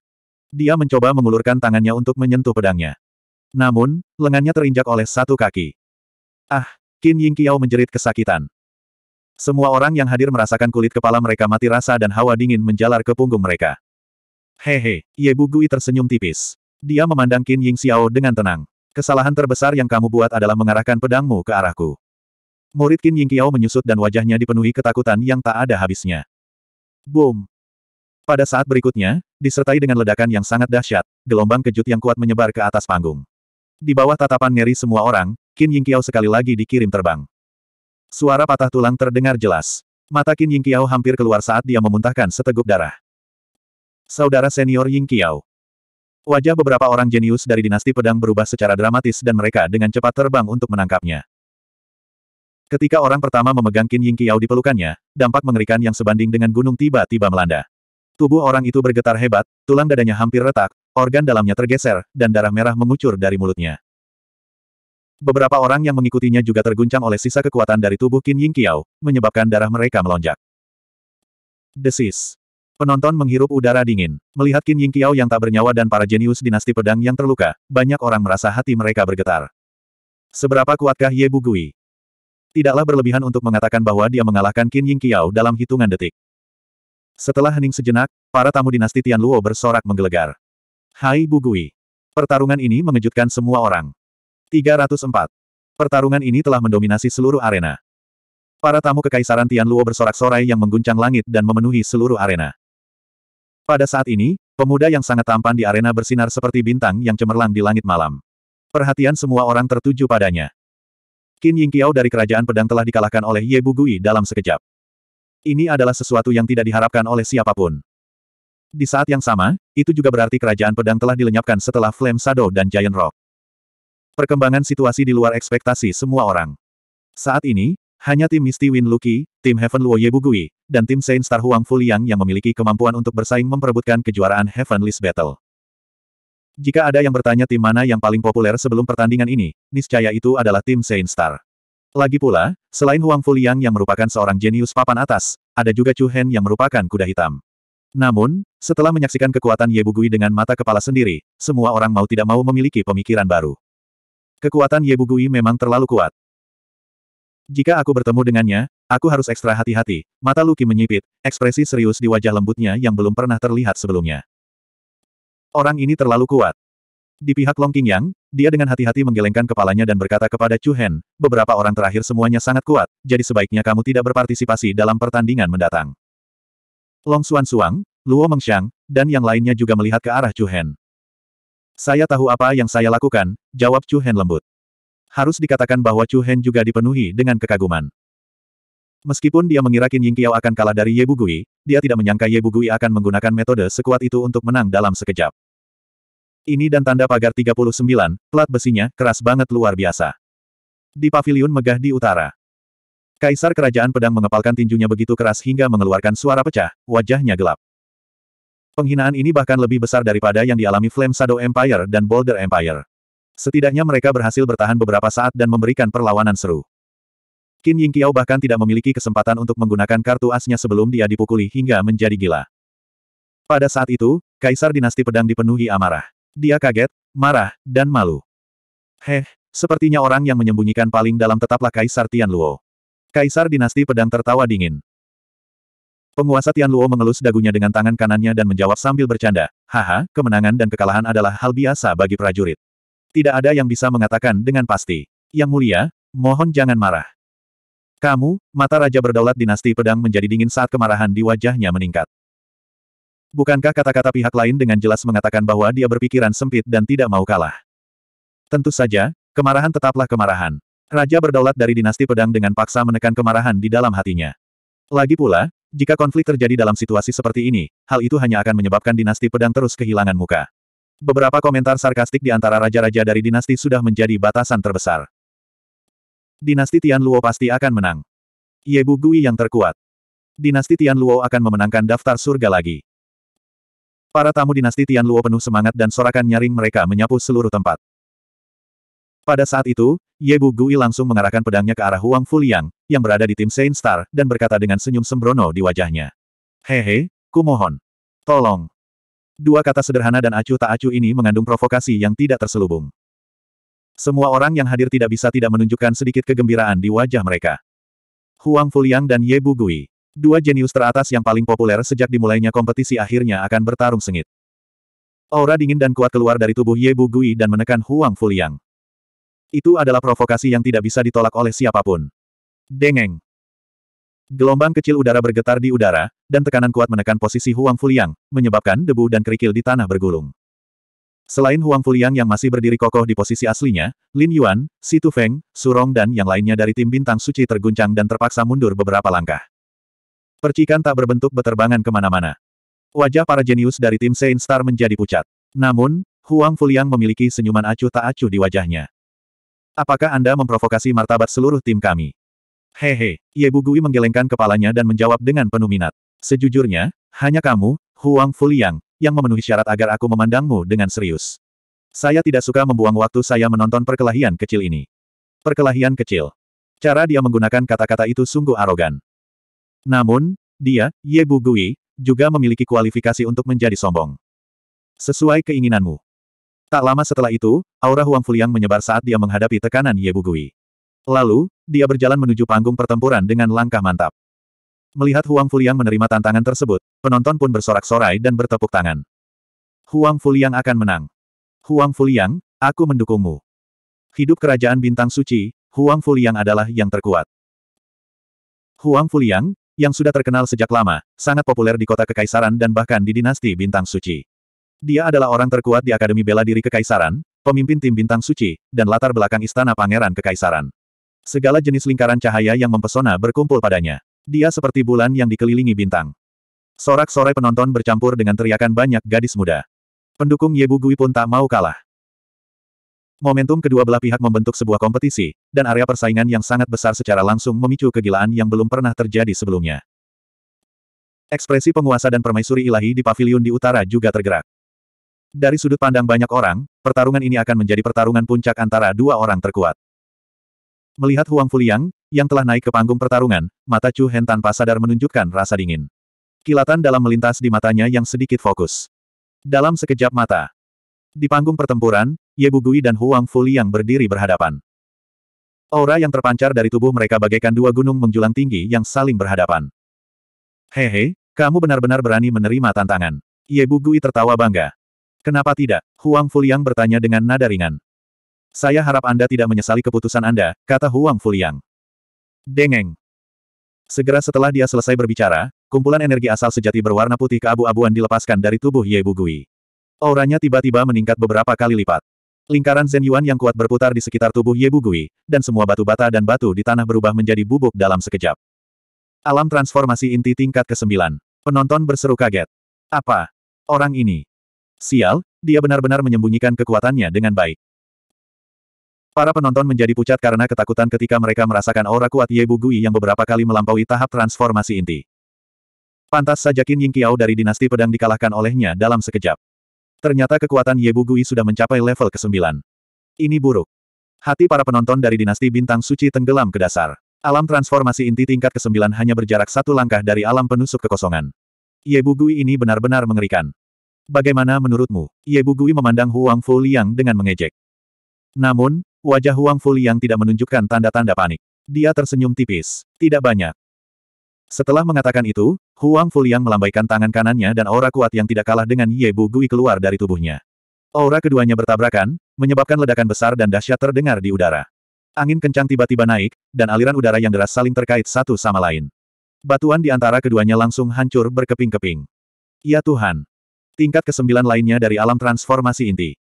Dia mencoba mengulurkan tangannya untuk menyentuh pedangnya. Namun, lengannya terinjak oleh satu kaki. Ah, Qin Yingqiao menjerit kesakitan. Semua orang yang hadir merasakan kulit kepala mereka mati rasa dan hawa dingin menjalar ke punggung mereka. Hehe, Ye Bugui tersenyum tipis. Dia memandang Qin Ying Xiao dengan tenang. Kesalahan terbesar yang kamu buat adalah mengarahkan pedangmu ke arahku. Murid Qin Ying Xiao menyusut dan wajahnya dipenuhi ketakutan yang tak ada habisnya. Boom! Pada saat berikutnya, disertai dengan ledakan yang sangat dahsyat, gelombang kejut yang kuat menyebar ke atas panggung. Di bawah tatapan ngeri semua orang, Qin Ying Xiao sekali lagi dikirim terbang. Suara patah tulang terdengar jelas. Mata Qin Yingqiao hampir keluar saat dia memuntahkan seteguk darah. Saudara senior Yingqiao. Wajah beberapa orang jenius dari dinasti pedang berubah secara dramatis dan mereka dengan cepat terbang untuk menangkapnya. Ketika orang pertama memegang Qin Yingqiao di pelukannya, dampak mengerikan yang sebanding dengan gunung tiba-tiba melanda. Tubuh orang itu bergetar hebat, tulang dadanya hampir retak, organ dalamnya tergeser, dan darah merah mengucur dari mulutnya. Beberapa orang yang mengikutinya juga terguncang oleh sisa kekuatan dari tubuh Qin Ying Qiao, menyebabkan darah mereka melonjak. Desis. Penonton menghirup udara dingin. Melihat Qin Ying Qiao yang tak bernyawa dan para jenius dinasti pedang yang terluka, banyak orang merasa hati mereka bergetar. Seberapa kuatkah Ye Bugui? Tidaklah berlebihan untuk mengatakan bahwa dia mengalahkan Qin Ying Qiao dalam hitungan detik. Setelah hening sejenak, para tamu dinasti Tian Luo bersorak menggelegar. Hai Bugui. Pertarungan ini mengejutkan semua orang. 304. Pertarungan ini telah mendominasi seluruh arena. Para tamu kekaisaran Tianluo bersorak-sorai yang mengguncang langit dan memenuhi seluruh arena. Pada saat ini, pemuda yang sangat tampan di arena bersinar seperti bintang yang cemerlang di langit malam. Perhatian semua orang tertuju padanya. Qin Yingqiao dari Kerajaan Pedang telah dikalahkan oleh Ye Bugui dalam sekejap. Ini adalah sesuatu yang tidak diharapkan oleh siapapun. Di saat yang sama, itu juga berarti Kerajaan Pedang telah dilenyapkan setelah Flame Shadow dan Giant Rock. Perkembangan situasi di luar ekspektasi semua orang. Saat ini, hanya tim Misty Win Lucky, tim Heaven Luo Yebugui, dan tim Saint Star Huang Fuliang yang memiliki kemampuan untuk bersaing memperebutkan kejuaraan Heaven List Battle. Jika ada yang bertanya tim mana yang paling populer sebelum pertandingan ini, niscaya itu adalah tim Saint Star. Lagi pula, selain Huang Fuliang yang merupakan seorang jenius papan atas, ada juga Chu Hen yang merupakan kuda hitam. Namun, setelah menyaksikan kekuatan Yebugui dengan mata kepala sendiri, semua orang mau tidak mau memiliki pemikiran baru. Kekuatan Yebugui memang terlalu kuat. Jika aku bertemu dengannya, aku harus ekstra hati-hati. Mata Luki menyipit, ekspresi serius di wajah lembutnya yang belum pernah terlihat sebelumnya. Orang ini terlalu kuat. Di pihak Long Yang, dia dengan hati-hati menggelengkan kepalanya dan berkata kepada Chu Hen, beberapa orang terakhir semuanya sangat kuat, jadi sebaiknya kamu tidak berpartisipasi dalam pertandingan mendatang. Long Xuan Suang, Luo Mengxiang, dan yang lainnya juga melihat ke arah Chu Hen. Saya tahu apa yang saya lakukan, jawab Chu Hen lembut. Harus dikatakan bahwa Chu Hen juga dipenuhi dengan kekaguman. Meskipun dia mengira Qin Yingqiao akan kalah dari Ye Bugui, dia tidak menyangka Ye Bugui akan menggunakan metode sekuat itu untuk menang dalam sekejap. Ini dan tanda pagar 39, plat besinya, keras banget luar biasa. Di paviliun megah di utara. Kaisar Kerajaan Pedang mengepalkan tinjunya begitu keras hingga mengeluarkan suara pecah, wajahnya gelap. Penghinaan ini bahkan lebih besar daripada yang dialami Flame Shadow Empire dan Boulder Empire. Setidaknya mereka berhasil bertahan beberapa saat dan memberikan perlawanan seru. Qin Yingqiao bahkan tidak memiliki kesempatan untuk menggunakan kartu asnya sebelum dia dipukuli hingga menjadi gila. Pada saat itu, Kaisar Dinasti Pedang dipenuhi amarah. Dia kaget, marah, dan malu. Heh, sepertinya orang yang menyembunyikan paling dalam tetaplah Kaisar Tian Luo. Kaisar Dinasti Pedang tertawa dingin. Penguasa Tianluo mengelus dagunya dengan tangan kanannya dan menjawab sambil bercanda, Haha, kemenangan dan kekalahan adalah hal biasa bagi prajurit. Tidak ada yang bisa mengatakan dengan pasti. Yang mulia, mohon jangan marah. Kamu, mata Raja berdaulat dinasti pedang menjadi dingin saat kemarahan di wajahnya meningkat. Bukankah kata-kata pihak lain dengan jelas mengatakan bahwa dia berpikiran sempit dan tidak mau kalah? Tentu saja, kemarahan tetaplah kemarahan. Raja berdaulat dari dinasti pedang dengan paksa menekan kemarahan di dalam hatinya. Lagi pula, jika konflik terjadi dalam situasi seperti ini, hal itu hanya akan menyebabkan dinasti pedang terus kehilangan muka. Beberapa komentar sarkastik di antara raja-raja dari dinasti sudah menjadi batasan terbesar. Dinasti Tian Luo pasti akan menang. Yebu Gui yang terkuat. Dinasti Tian Luo akan memenangkan daftar surga lagi. Para tamu dinasti Tian Luo penuh semangat dan sorakan nyaring mereka menyapu seluruh tempat. Pada saat itu, Yebu Gui langsung mengarahkan pedangnya ke arah Huang Fuliang, yang berada di tim Saint Star, dan berkata dengan senyum sembrono di wajahnya. Hehe, kumohon. Tolong. Dua kata sederhana dan acuh tak acuh ini mengandung provokasi yang tidak terselubung. Semua orang yang hadir tidak bisa tidak menunjukkan sedikit kegembiraan di wajah mereka. Huang Fuliang dan Yebu Gui. Dua jenius teratas yang paling populer sejak dimulainya kompetisi akhirnya akan bertarung sengit. Aura dingin dan kuat keluar dari tubuh Yebu Gui dan menekan Huang Fuliang. Itu adalah provokasi yang tidak bisa ditolak oleh siapapun. Dengeng. Gelombang kecil udara bergetar di udara, dan tekanan kuat menekan posisi Huang Fuliang, menyebabkan debu dan kerikil di tanah bergulung. Selain Huang Fuliang yang masih berdiri kokoh di posisi aslinya, Lin Yuan, Situ Feng, Rong dan yang lainnya dari tim bintang suci terguncang dan terpaksa mundur beberapa langkah. Percikan tak berbentuk beterbangan kemana-mana. Wajah para jenius dari tim Saint Star menjadi pucat. Namun, Huang Fuliang memiliki senyuman acuh tak acuh di wajahnya. Apakah Anda memprovokasi martabat seluruh tim kami? Hehe, Ye Bugui menggelengkan kepalanya dan menjawab dengan penuh minat. Sejujurnya, hanya kamu, Huang Fuliang, yang memenuhi syarat agar aku memandangmu dengan serius. Saya tidak suka membuang waktu saya menonton perkelahian kecil ini. Perkelahian kecil. Cara dia menggunakan kata-kata itu sungguh arogan. Namun, dia, Ye Bugui, juga memiliki kualifikasi untuk menjadi sombong. Sesuai keinginanmu. Tak lama setelah itu, aura Huang Fuliang menyebar saat dia menghadapi tekanan Ye Bugui. Lalu, dia berjalan menuju panggung pertempuran dengan langkah mantap. Melihat Huang Fuliang menerima tantangan tersebut, penonton pun bersorak-sorai dan bertepuk tangan. Huang Fuliang akan menang. Huang Fuliang, aku mendukungmu. Hidup kerajaan bintang suci, Huang Fuliang adalah yang terkuat. Huang Fuliang, yang sudah terkenal sejak lama, sangat populer di kota kekaisaran dan bahkan di dinasti bintang suci. Dia adalah orang terkuat di Akademi Bela Diri Kekaisaran, pemimpin tim bintang suci, dan latar belakang istana pangeran kekaisaran. Segala jenis lingkaran cahaya yang mempesona berkumpul padanya. Dia seperti bulan yang dikelilingi bintang. Sorak-sorai penonton bercampur dengan teriakan banyak gadis muda. Pendukung Yebu Gui pun tak mau kalah. Momentum kedua belah pihak membentuk sebuah kompetisi, dan area persaingan yang sangat besar secara langsung memicu kegilaan yang belum pernah terjadi sebelumnya. Ekspresi penguasa dan permaisuri ilahi di pavilion di utara juga tergerak. Dari sudut pandang banyak orang, pertarungan ini akan menjadi pertarungan puncak antara dua orang terkuat. Melihat Huang Fuliang, yang telah naik ke panggung pertarungan, mata Chu Hen tanpa sadar menunjukkan rasa dingin. Kilatan dalam melintas di matanya yang sedikit fokus. Dalam sekejap mata. Di panggung pertempuran, Yebu Gui dan Huang Fuliang berdiri berhadapan. Aura yang terpancar dari tubuh mereka bagaikan dua gunung menjulang tinggi yang saling berhadapan. Hehe, kamu benar-benar berani menerima tantangan. Yebu Gui tertawa bangga. Kenapa tidak? Huang Fuliang bertanya dengan nada ringan. Saya harap Anda tidak menyesali keputusan Anda, kata Huang Fuliang. Dengeng. Segera setelah dia selesai berbicara, kumpulan energi asal sejati berwarna putih keabu-abuan dilepaskan dari tubuh Ye Bugui. Auranya tiba-tiba meningkat beberapa kali lipat. Lingkaran Zen Yuan yang kuat berputar di sekitar tubuh Ye Bugui, dan semua batu bata dan batu di tanah berubah menjadi bubuk dalam sekejap. Alam transformasi inti tingkat ke-9. Penonton berseru kaget. Apa? Orang ini. Sial, dia benar-benar menyembunyikan kekuatannya dengan baik. Para penonton menjadi pucat karena ketakutan ketika mereka merasakan aura kuat Yebu Gui yang beberapa kali melampaui tahap transformasi inti. Pantas saja Qin Ying Qiao dari dinasti pedang dikalahkan olehnya dalam sekejap. Ternyata kekuatan Yebu Gui sudah mencapai level ke-9. Ini buruk. Hati para penonton dari dinasti bintang suci tenggelam ke dasar. Alam transformasi inti tingkat ke-9 hanya berjarak satu langkah dari alam penusuk kekosongan. Gui ini benar-benar mengerikan. Bagaimana menurutmu? Ye Bugui memandang Huang Fu Liang dengan mengejek. Namun, wajah Huang Fu Liang tidak menunjukkan tanda-tanda panik. Dia tersenyum tipis. Tidak banyak. Setelah mengatakan itu, Huang Fu Liang melambaikan tangan kanannya dan aura kuat yang tidak kalah dengan Ye Bugui keluar dari tubuhnya. Aura keduanya bertabrakan, menyebabkan ledakan besar dan dahsyat terdengar di udara. Angin kencang tiba-tiba naik, dan aliran udara yang deras saling terkait satu sama lain. Batuan di antara keduanya langsung hancur berkeping-keping. Ya Tuhan, Tingkat kesembilan lainnya dari alam transformasi inti.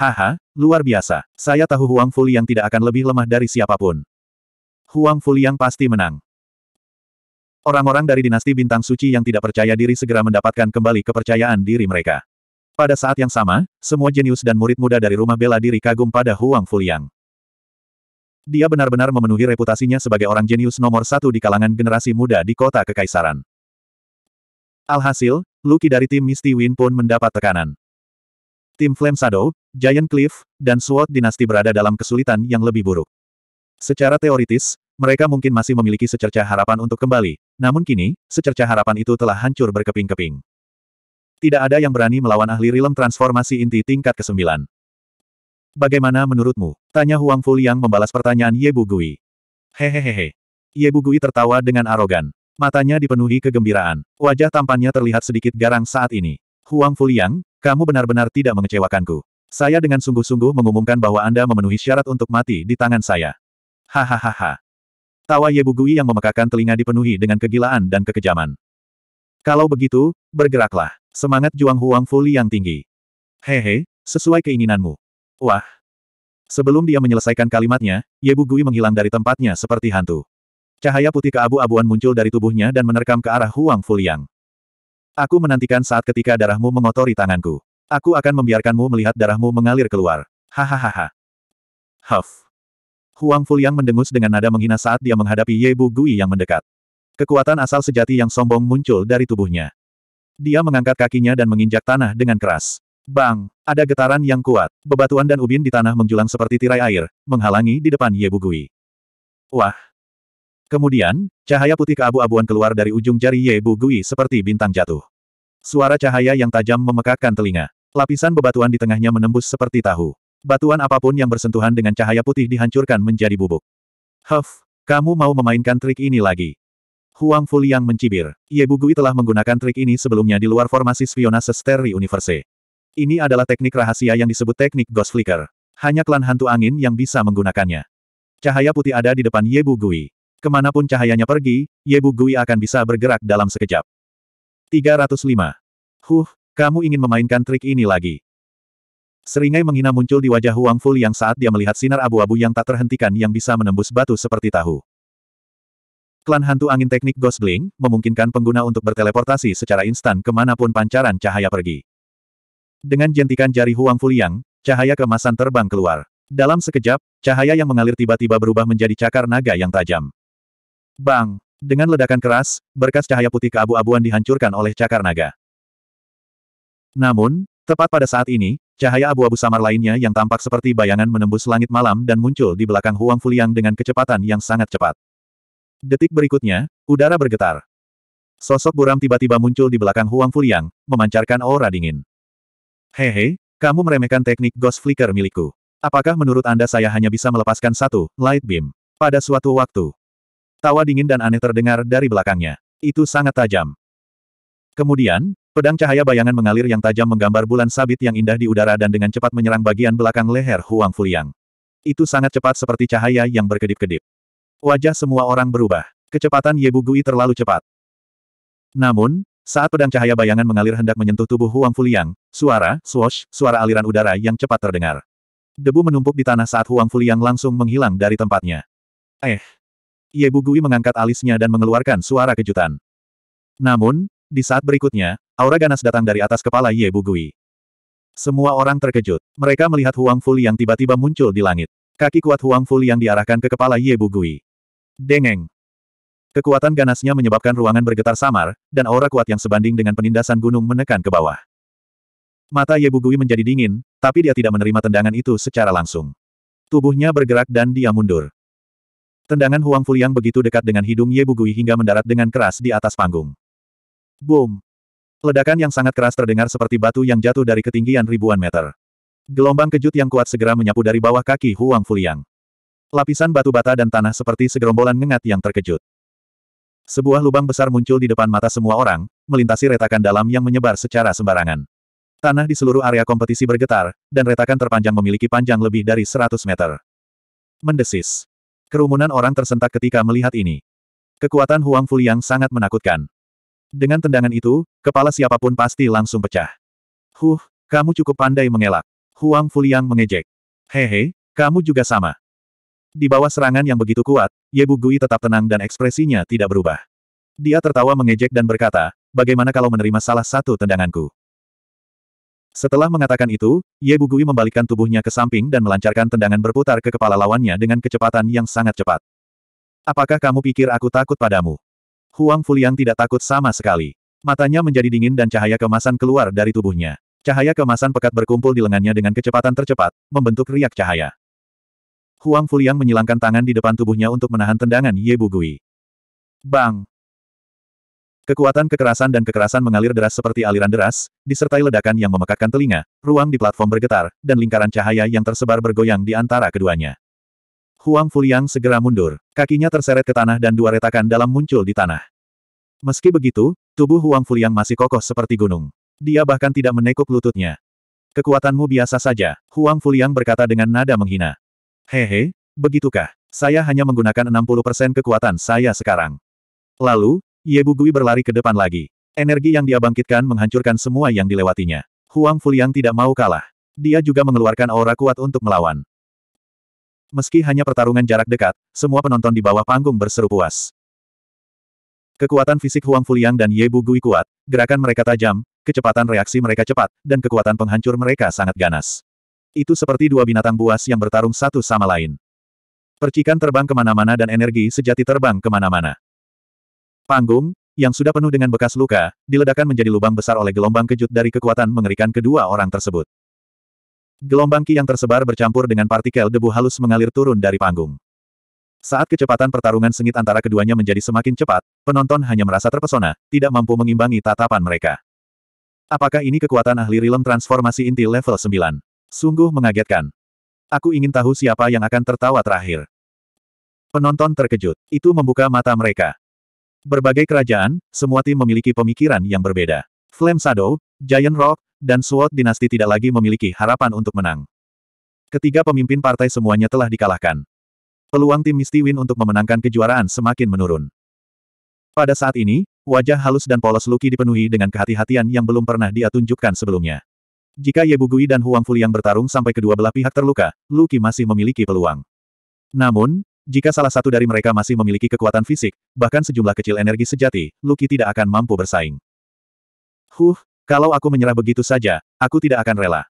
Haha, luar biasa. Saya tahu Huang Fuliang tidak akan lebih lemah dari siapapun. Huang Fuliang pasti menang. Orang-orang dari dinasti bintang suci yang tidak percaya diri segera mendapatkan kembali kepercayaan diri mereka. Pada saat yang sama, semua jenius dan murid muda dari rumah bela diri kagum pada Huang Fuliang. Dia benar-benar memenuhi reputasinya sebagai orang jenius nomor satu di kalangan generasi muda di kota Kekaisaran. Alhasil, Lucky dari tim Misty Wind pun mendapat tekanan. Tim Flame Shadow, Giant Cliff, dan Sword Dynasty berada dalam kesulitan yang lebih buruk. Secara teoritis, mereka mungkin masih memiliki secerca harapan untuk kembali, namun kini, secerca harapan itu telah hancur berkeping-keping. Tidak ada yang berani melawan ahli rilem transformasi inti tingkat ke-9. Bagaimana menurutmu? Tanya Huang Fu yang membalas pertanyaan Ye Gui. Hehehehe. Ye Gui tertawa dengan arogan. Matanya dipenuhi kegembiraan. Wajah tampannya terlihat sedikit garang saat ini. Huang Fuliang, kamu benar-benar tidak mengecewakanku. Saya dengan sungguh-sungguh mengumumkan bahwa Anda memenuhi syarat untuk mati di tangan saya. Hahaha. Tawa Yebugui yang memekakan telinga dipenuhi dengan kegilaan dan kekejaman. Kalau begitu, bergeraklah. Semangat juang Huang Fuli yang tinggi. Hehe, sesuai keinginanmu. Wah. Sebelum dia menyelesaikan kalimatnya, Yebugui menghilang dari tempatnya seperti hantu. Cahaya putih keabu-abuan muncul dari tubuhnya dan menerkam ke arah Huang Fuliang. Aku menantikan saat ketika darahmu mengotori tanganku. Aku akan membiarkanmu melihat darahmu mengalir keluar. Hahaha. Huff. Huang Fuliang mendengus dengan nada menghina saat dia menghadapi Ye Bu Gui yang mendekat. Kekuatan asal sejati yang sombong muncul dari tubuhnya. Dia mengangkat kakinya dan menginjak tanah dengan keras. Bang! Ada getaran yang kuat. Bebatuan dan ubin di tanah menjulang seperti tirai air, menghalangi di depan Ye Bu Gui. Wah, Kemudian, cahaya putih keabu-abuan keluar dari ujung jari Ye Bu Gui seperti bintang jatuh. Suara cahaya yang tajam memekakkan telinga. Lapisan bebatuan di tengahnya menembus seperti tahu. Batuan apapun yang bersentuhan dengan cahaya putih dihancurkan menjadi bubuk. Huff, kamu mau memainkan trik ini lagi. Huang Fuliang mencibir. Ye Bu Gui telah menggunakan trik ini sebelumnya di luar formasi spionase Steri Universe. Ini adalah teknik rahasia yang disebut teknik Ghost Flicker. Hanya klan hantu angin yang bisa menggunakannya. Cahaya putih ada di depan Ye Bu Gui. Kemanapun cahayanya pergi, Yebu Gui akan bisa bergerak dalam sekejap. 305. Huh, kamu ingin memainkan trik ini lagi. Seringai menghina muncul di wajah Huang Ful yang saat dia melihat sinar abu-abu yang tak terhentikan yang bisa menembus batu seperti tahu. Klan hantu angin teknik Ghost Bling, memungkinkan pengguna untuk berteleportasi secara instan kemanapun pancaran cahaya pergi. Dengan jentikan jari Huang Fuliang, cahaya kemasan terbang keluar. Dalam sekejap, cahaya yang mengalir tiba-tiba berubah menjadi cakar naga yang tajam. Bang! Dengan ledakan keras, berkas cahaya putih keabu-abuan dihancurkan oleh cakar naga. Namun, tepat pada saat ini, cahaya abu-abu samar lainnya yang tampak seperti bayangan menembus langit malam dan muncul di belakang Huang Fuliang dengan kecepatan yang sangat cepat. Detik berikutnya, udara bergetar. Sosok buram tiba-tiba muncul di belakang Huang Fuliang, memancarkan aura dingin. Hehe, kamu meremehkan teknik Ghost Flicker milikku. Apakah menurut Anda saya hanya bisa melepaskan satu, Light Beam? Pada suatu waktu, Tawa dingin dan aneh terdengar dari belakangnya. Itu sangat tajam. Kemudian, pedang cahaya bayangan mengalir yang tajam menggambar bulan sabit yang indah di udara dan dengan cepat menyerang bagian belakang leher Huang Fuliang. Itu sangat cepat seperti cahaya yang berkedip-kedip. Wajah semua orang berubah. Kecepatan Yebu Gui terlalu cepat. Namun, saat pedang cahaya bayangan mengalir hendak menyentuh tubuh Huang Fuliang, suara, swosh, suara aliran udara yang cepat terdengar. Debu menumpuk di tanah saat Huang Fuliang langsung menghilang dari tempatnya. Eh, Ye Bugui mengangkat alisnya dan mengeluarkan suara kejutan. Namun, di saat berikutnya, aura ganas datang dari atas kepala Ye Bugui. Semua orang terkejut. Mereka melihat Huang Fuli yang tiba-tiba muncul di langit. Kaki kuat Huang Fuli yang diarahkan ke kepala Ye Bugui. Dengeng. Kekuatan ganasnya menyebabkan ruangan bergetar samar, dan aura kuat yang sebanding dengan penindasan gunung menekan ke bawah. Mata Ye Bugui menjadi dingin, tapi dia tidak menerima tendangan itu secara langsung. Tubuhnya bergerak dan dia mundur. Tendangan Huang Fuliang begitu dekat dengan hidung Ye Bugui hingga mendarat dengan keras di atas panggung. Boom! Ledakan yang sangat keras terdengar seperti batu yang jatuh dari ketinggian ribuan meter. Gelombang kejut yang kuat segera menyapu dari bawah kaki Huang Fuliang. Lapisan batu bata dan tanah seperti segerombolan ngengat yang terkejut. Sebuah lubang besar muncul di depan mata semua orang, melintasi retakan dalam yang menyebar secara sembarangan. Tanah di seluruh area kompetisi bergetar, dan retakan terpanjang memiliki panjang lebih dari 100 meter. Mendesis. Kerumunan orang tersentak ketika melihat ini. Kekuatan Huang Fuliang sangat menakutkan. Dengan tendangan itu, kepala siapapun pasti langsung pecah. Huh, kamu cukup pandai mengelak. Huang Fuliang mengejek. Hehe, kamu juga sama. Di bawah serangan yang begitu kuat, Bu Gui tetap tenang dan ekspresinya tidak berubah. Dia tertawa mengejek dan berkata, bagaimana kalau menerima salah satu tendanganku? Setelah mengatakan itu, Ye Bugui membalikkan tubuhnya ke samping dan melancarkan tendangan berputar ke kepala lawannya dengan kecepatan yang sangat cepat. Apakah kamu pikir aku takut padamu? Huang Fuliang tidak takut sama sekali. Matanya menjadi dingin dan cahaya kemasan keluar dari tubuhnya. Cahaya kemasan pekat berkumpul di lengannya dengan kecepatan tercepat, membentuk riak cahaya. Huang Fuliang menyilangkan tangan di depan tubuhnya untuk menahan tendangan Ye Bugui. Bang! Kekuatan kekerasan dan kekerasan mengalir deras seperti aliran deras, disertai ledakan yang memekakkan telinga, ruang di platform bergetar, dan lingkaran cahaya yang tersebar bergoyang di antara keduanya. Huang Fuliang segera mundur, kakinya terseret ke tanah dan dua retakan dalam muncul di tanah. Meski begitu, tubuh Huang Fuliang masih kokoh seperti gunung. Dia bahkan tidak menekuk lututnya. Kekuatanmu biasa saja, Huang Fuliang berkata dengan nada menghina. Hehe, begitukah? Saya hanya menggunakan 60% kekuatan saya sekarang. Lalu, Yebu Gui berlari ke depan lagi. Energi yang dia bangkitkan menghancurkan semua yang dilewatinya. Huang Fuliang tidak mau kalah. Dia juga mengeluarkan aura kuat untuk melawan. Meski hanya pertarungan jarak dekat, semua penonton di bawah panggung berseru puas. Kekuatan fisik Huang Fuliang dan Yebu Gui kuat, gerakan mereka tajam, kecepatan reaksi mereka cepat, dan kekuatan penghancur mereka sangat ganas. Itu seperti dua binatang buas yang bertarung satu sama lain. Percikan terbang kemana-mana dan energi sejati terbang kemana-mana. Panggung, yang sudah penuh dengan bekas luka, diledakkan menjadi lubang besar oleh gelombang kejut dari kekuatan mengerikan kedua orang tersebut. Gelombang ki yang tersebar bercampur dengan partikel debu halus mengalir turun dari panggung. Saat kecepatan pertarungan sengit antara keduanya menjadi semakin cepat, penonton hanya merasa terpesona, tidak mampu mengimbangi tatapan mereka. Apakah ini kekuatan ahli rilem transformasi inti level 9? Sungguh mengagetkan. Aku ingin tahu siapa yang akan tertawa terakhir. Penonton terkejut. Itu membuka mata mereka. Berbagai kerajaan, semua tim memiliki pemikiran yang berbeda. Flame Shadow, Giant Rock, dan Sword Dynasty tidak lagi memiliki harapan untuk menang. Ketiga pemimpin partai semuanya telah dikalahkan. Peluang tim Misty Win untuk memenangkan kejuaraan semakin menurun. Pada saat ini, wajah halus dan polos Lucky dipenuhi dengan kehati-hatian yang belum pernah dia tunjukkan sebelumnya. Jika Yebugui dan Huang Fuliang bertarung sampai kedua belah pihak terluka, Lucky masih memiliki peluang. Namun, jika salah satu dari mereka masih memiliki kekuatan fisik, bahkan sejumlah kecil energi sejati, Luki tidak akan mampu bersaing. Huh, kalau aku menyerah begitu saja, aku tidak akan rela.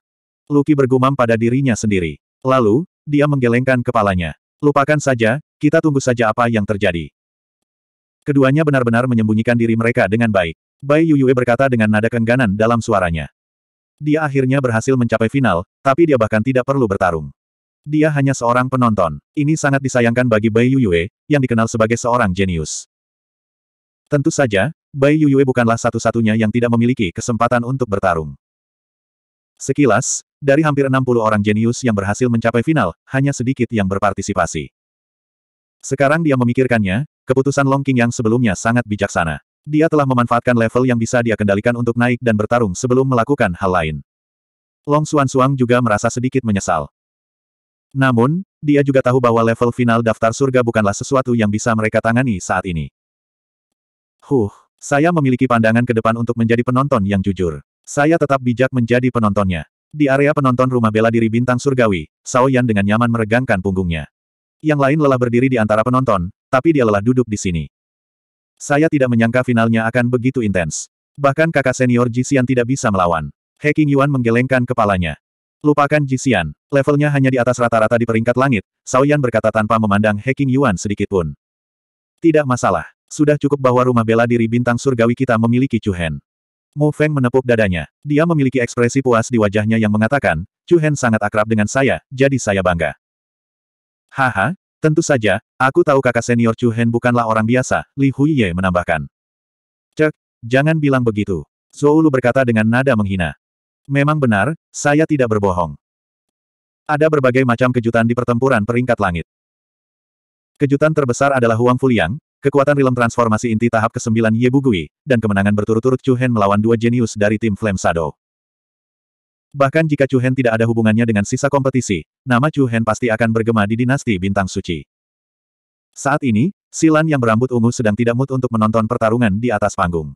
Luki bergumam pada dirinya sendiri. Lalu, dia menggelengkan kepalanya. Lupakan saja, kita tunggu saja apa yang terjadi. Keduanya benar-benar menyembunyikan diri mereka dengan baik. Bai Yuyue berkata dengan nada kengganan dalam suaranya. Dia akhirnya berhasil mencapai final, tapi dia bahkan tidak perlu bertarung. Dia hanya seorang penonton. Ini sangat disayangkan bagi Bai Yuyue, yang dikenal sebagai seorang jenius. Tentu saja, Bai Yuyue bukanlah satu-satunya yang tidak memiliki kesempatan untuk bertarung. Sekilas, dari hampir 60 orang jenius yang berhasil mencapai final, hanya sedikit yang berpartisipasi. Sekarang dia memikirkannya, keputusan Long King yang sebelumnya sangat bijaksana. Dia telah memanfaatkan level yang bisa dia kendalikan untuk naik dan bertarung sebelum melakukan hal lain. Long Xuan Suang juga merasa sedikit menyesal. Namun, dia juga tahu bahwa level final daftar surga bukanlah sesuatu yang bisa mereka tangani saat ini. Huh, saya memiliki pandangan ke depan untuk menjadi penonton yang jujur. Saya tetap bijak menjadi penontonnya. Di area penonton rumah bela diri bintang surgawi, Sao Yan dengan nyaman meregangkan punggungnya. Yang lain lelah berdiri di antara penonton, tapi dia lelah duduk di sini. Saya tidak menyangka finalnya akan begitu intens. Bahkan kakak senior yang tidak bisa melawan. He Qing Yuan menggelengkan kepalanya. Lupakan Jixian. Levelnya hanya di atas rata-rata di peringkat langit, Saoyan berkata tanpa memandang Heking Yuan sedikitpun. Tidak masalah. Sudah cukup bahwa rumah bela diri bintang surgawi kita memiliki Chuhen. Mu Feng menepuk dadanya. Dia memiliki ekspresi puas di wajahnya yang mengatakan, Chuhen sangat akrab dengan saya, jadi saya bangga. Haha, tentu saja, aku tahu kakak senior Chuhen bukanlah orang biasa, Li Huiye menambahkan. Cek, jangan bilang begitu. Zhou Lu berkata dengan nada menghina. Memang benar, saya tidak berbohong. Ada berbagai macam kejutan di pertempuran peringkat langit. Kejutan terbesar adalah Huang Fuliang, kekuatan rilem transformasi inti tahap ke-9 Ye Bugui, dan kemenangan berturut-turut Chu Hen melawan dua jenius dari tim Flame Shadow. Bahkan jika Chu Hen tidak ada hubungannya dengan sisa kompetisi, nama Chu Hen pasti akan bergema di dinasti bintang suci. Saat ini, Silan yang berambut ungu sedang tidak mood untuk menonton pertarungan di atas panggung.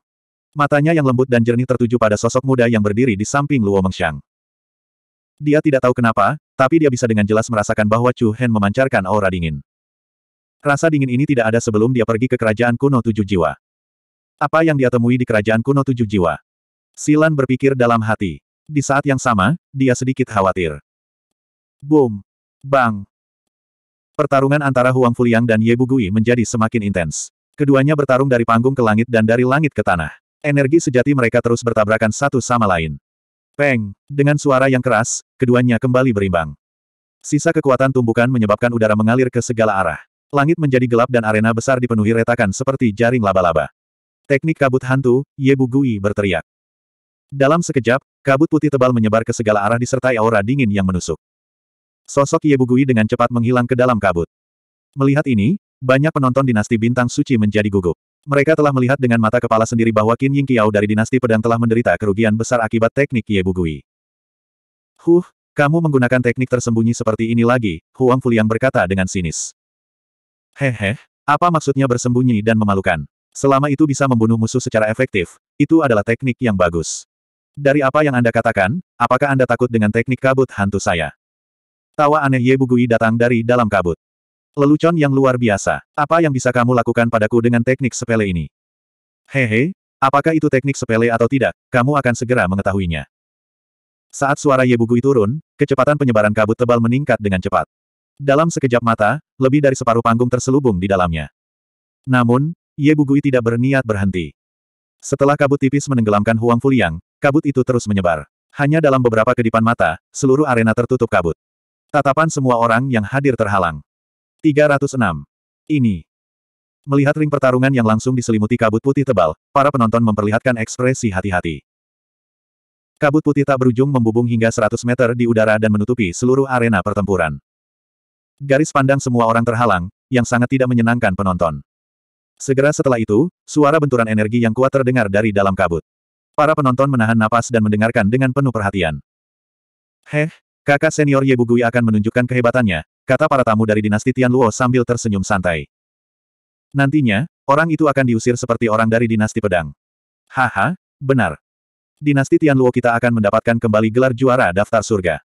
Matanya yang lembut dan jernih tertuju pada sosok muda yang berdiri di samping Luo Mengxiang. Dia tidak tahu kenapa, tapi dia bisa dengan jelas merasakan bahwa Chu Hen memancarkan aura dingin. Rasa dingin ini tidak ada sebelum dia pergi ke kerajaan kuno tujuh jiwa. Apa yang dia temui di kerajaan kuno tujuh jiwa? Silan berpikir dalam hati. Di saat yang sama, dia sedikit khawatir. Boom! Bang! Pertarungan antara Huang Fuliang dan Ye Bugui menjadi semakin intens. Keduanya bertarung dari panggung ke langit dan dari langit ke tanah. Energi sejati mereka terus bertabrakan satu sama lain. Peng! Dengan suara yang keras, keduanya kembali berimbang. Sisa kekuatan tumbukan menyebabkan udara mengalir ke segala arah. Langit menjadi gelap dan arena besar dipenuhi retakan seperti jaring laba-laba. Teknik kabut hantu, Yebu Gui berteriak. Dalam sekejap, kabut putih tebal menyebar ke segala arah disertai aura dingin yang menusuk. Sosok Yebu Gui dengan cepat menghilang ke dalam kabut. Melihat ini, banyak penonton dinasti bintang suci menjadi gugup. Mereka telah melihat dengan mata kepala sendiri bahwa Qin Ying Qiao dari dinasti pedang telah menderita kerugian besar akibat teknik Ye Bugui. Huh, kamu menggunakan teknik tersembunyi seperti ini lagi, Huang Fuliang berkata dengan sinis. Hehe, apa maksudnya bersembunyi dan memalukan? Selama itu bisa membunuh musuh secara efektif, itu adalah teknik yang bagus. Dari apa yang Anda katakan, apakah Anda takut dengan teknik kabut hantu saya? Tawa aneh Ye Bugui datang dari dalam kabut. Lelucon yang luar biasa. Apa yang bisa kamu lakukan padaku dengan teknik sepele ini? Hehe, apakah itu teknik sepele atau tidak, kamu akan segera mengetahuinya. Saat suara Bugui turun, kecepatan penyebaran kabut tebal meningkat dengan cepat. Dalam sekejap mata, lebih dari separuh panggung terselubung di dalamnya. Namun, Bugui tidak berniat berhenti. Setelah kabut tipis menenggelamkan Huang Fuliang, kabut itu terus menyebar. Hanya dalam beberapa kedipan mata, seluruh arena tertutup kabut. Tatapan semua orang yang hadir terhalang. 306. Ini. Melihat ring pertarungan yang langsung diselimuti kabut putih tebal, para penonton memperlihatkan ekspresi hati-hati. Kabut putih tak berujung membubung hingga 100 meter di udara dan menutupi seluruh arena pertempuran. Garis pandang semua orang terhalang, yang sangat tidak menyenangkan penonton. Segera setelah itu, suara benturan energi yang kuat terdengar dari dalam kabut. Para penonton menahan napas dan mendengarkan dengan penuh perhatian. Heh, kakak senior Yebugui akan menunjukkan kehebatannya, kata para tamu dari dinasti Tianluo sambil tersenyum santai. Nantinya, orang itu akan diusir seperti orang dari dinasti pedang. Haha, benar. Dinasti Tianluo kita akan mendapatkan kembali gelar juara daftar surga.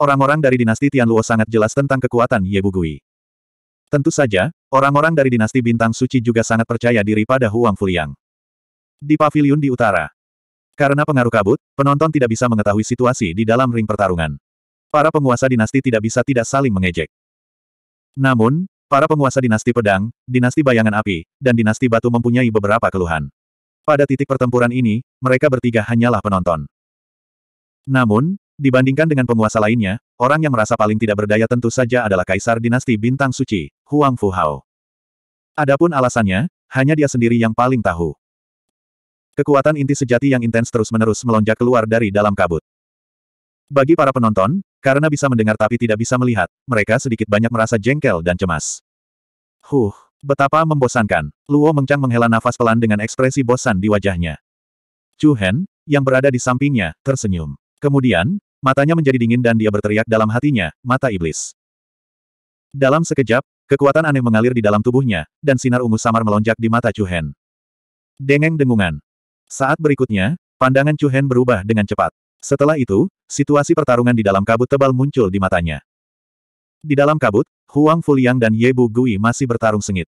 Orang-orang dari dinasti Tianluo sangat jelas tentang kekuatan Ye Bugui. Tentu saja, orang-orang dari dinasti Bintang Suci juga sangat percaya diri pada Huang Fuliang. Di Pavilion di utara. Karena pengaruh kabut, penonton tidak bisa mengetahui situasi di dalam ring pertarungan para penguasa dinasti tidak bisa tidak saling mengejek. Namun, para penguasa dinasti pedang, dinasti bayangan api, dan dinasti batu mempunyai beberapa keluhan. Pada titik pertempuran ini, mereka bertiga hanyalah penonton. Namun, dibandingkan dengan penguasa lainnya, orang yang merasa paling tidak berdaya tentu saja adalah kaisar dinasti bintang suci, Huang Fu Hao. Adapun alasannya, hanya dia sendiri yang paling tahu. Kekuatan inti sejati yang intens terus-menerus melonjak keluar dari dalam kabut. Bagi para penonton, karena bisa mendengar tapi tidak bisa melihat, mereka sedikit banyak merasa jengkel dan cemas. Huh, betapa membosankan. Luo Mengchang menghela nafas pelan dengan ekspresi bosan di wajahnya. Chu Hen, yang berada di sampingnya, tersenyum. Kemudian, matanya menjadi dingin dan dia berteriak dalam hatinya, mata iblis. Dalam sekejap, kekuatan aneh mengalir di dalam tubuhnya, dan sinar ungu samar melonjak di mata Chu Hen. Dengeng dengungan. Saat berikutnya, pandangan Chu Hen berubah dengan cepat. Setelah itu, situasi pertarungan di dalam kabut tebal muncul di matanya. Di dalam kabut, Huang Fuliang dan Ye Bu Gui masih bertarung sengit.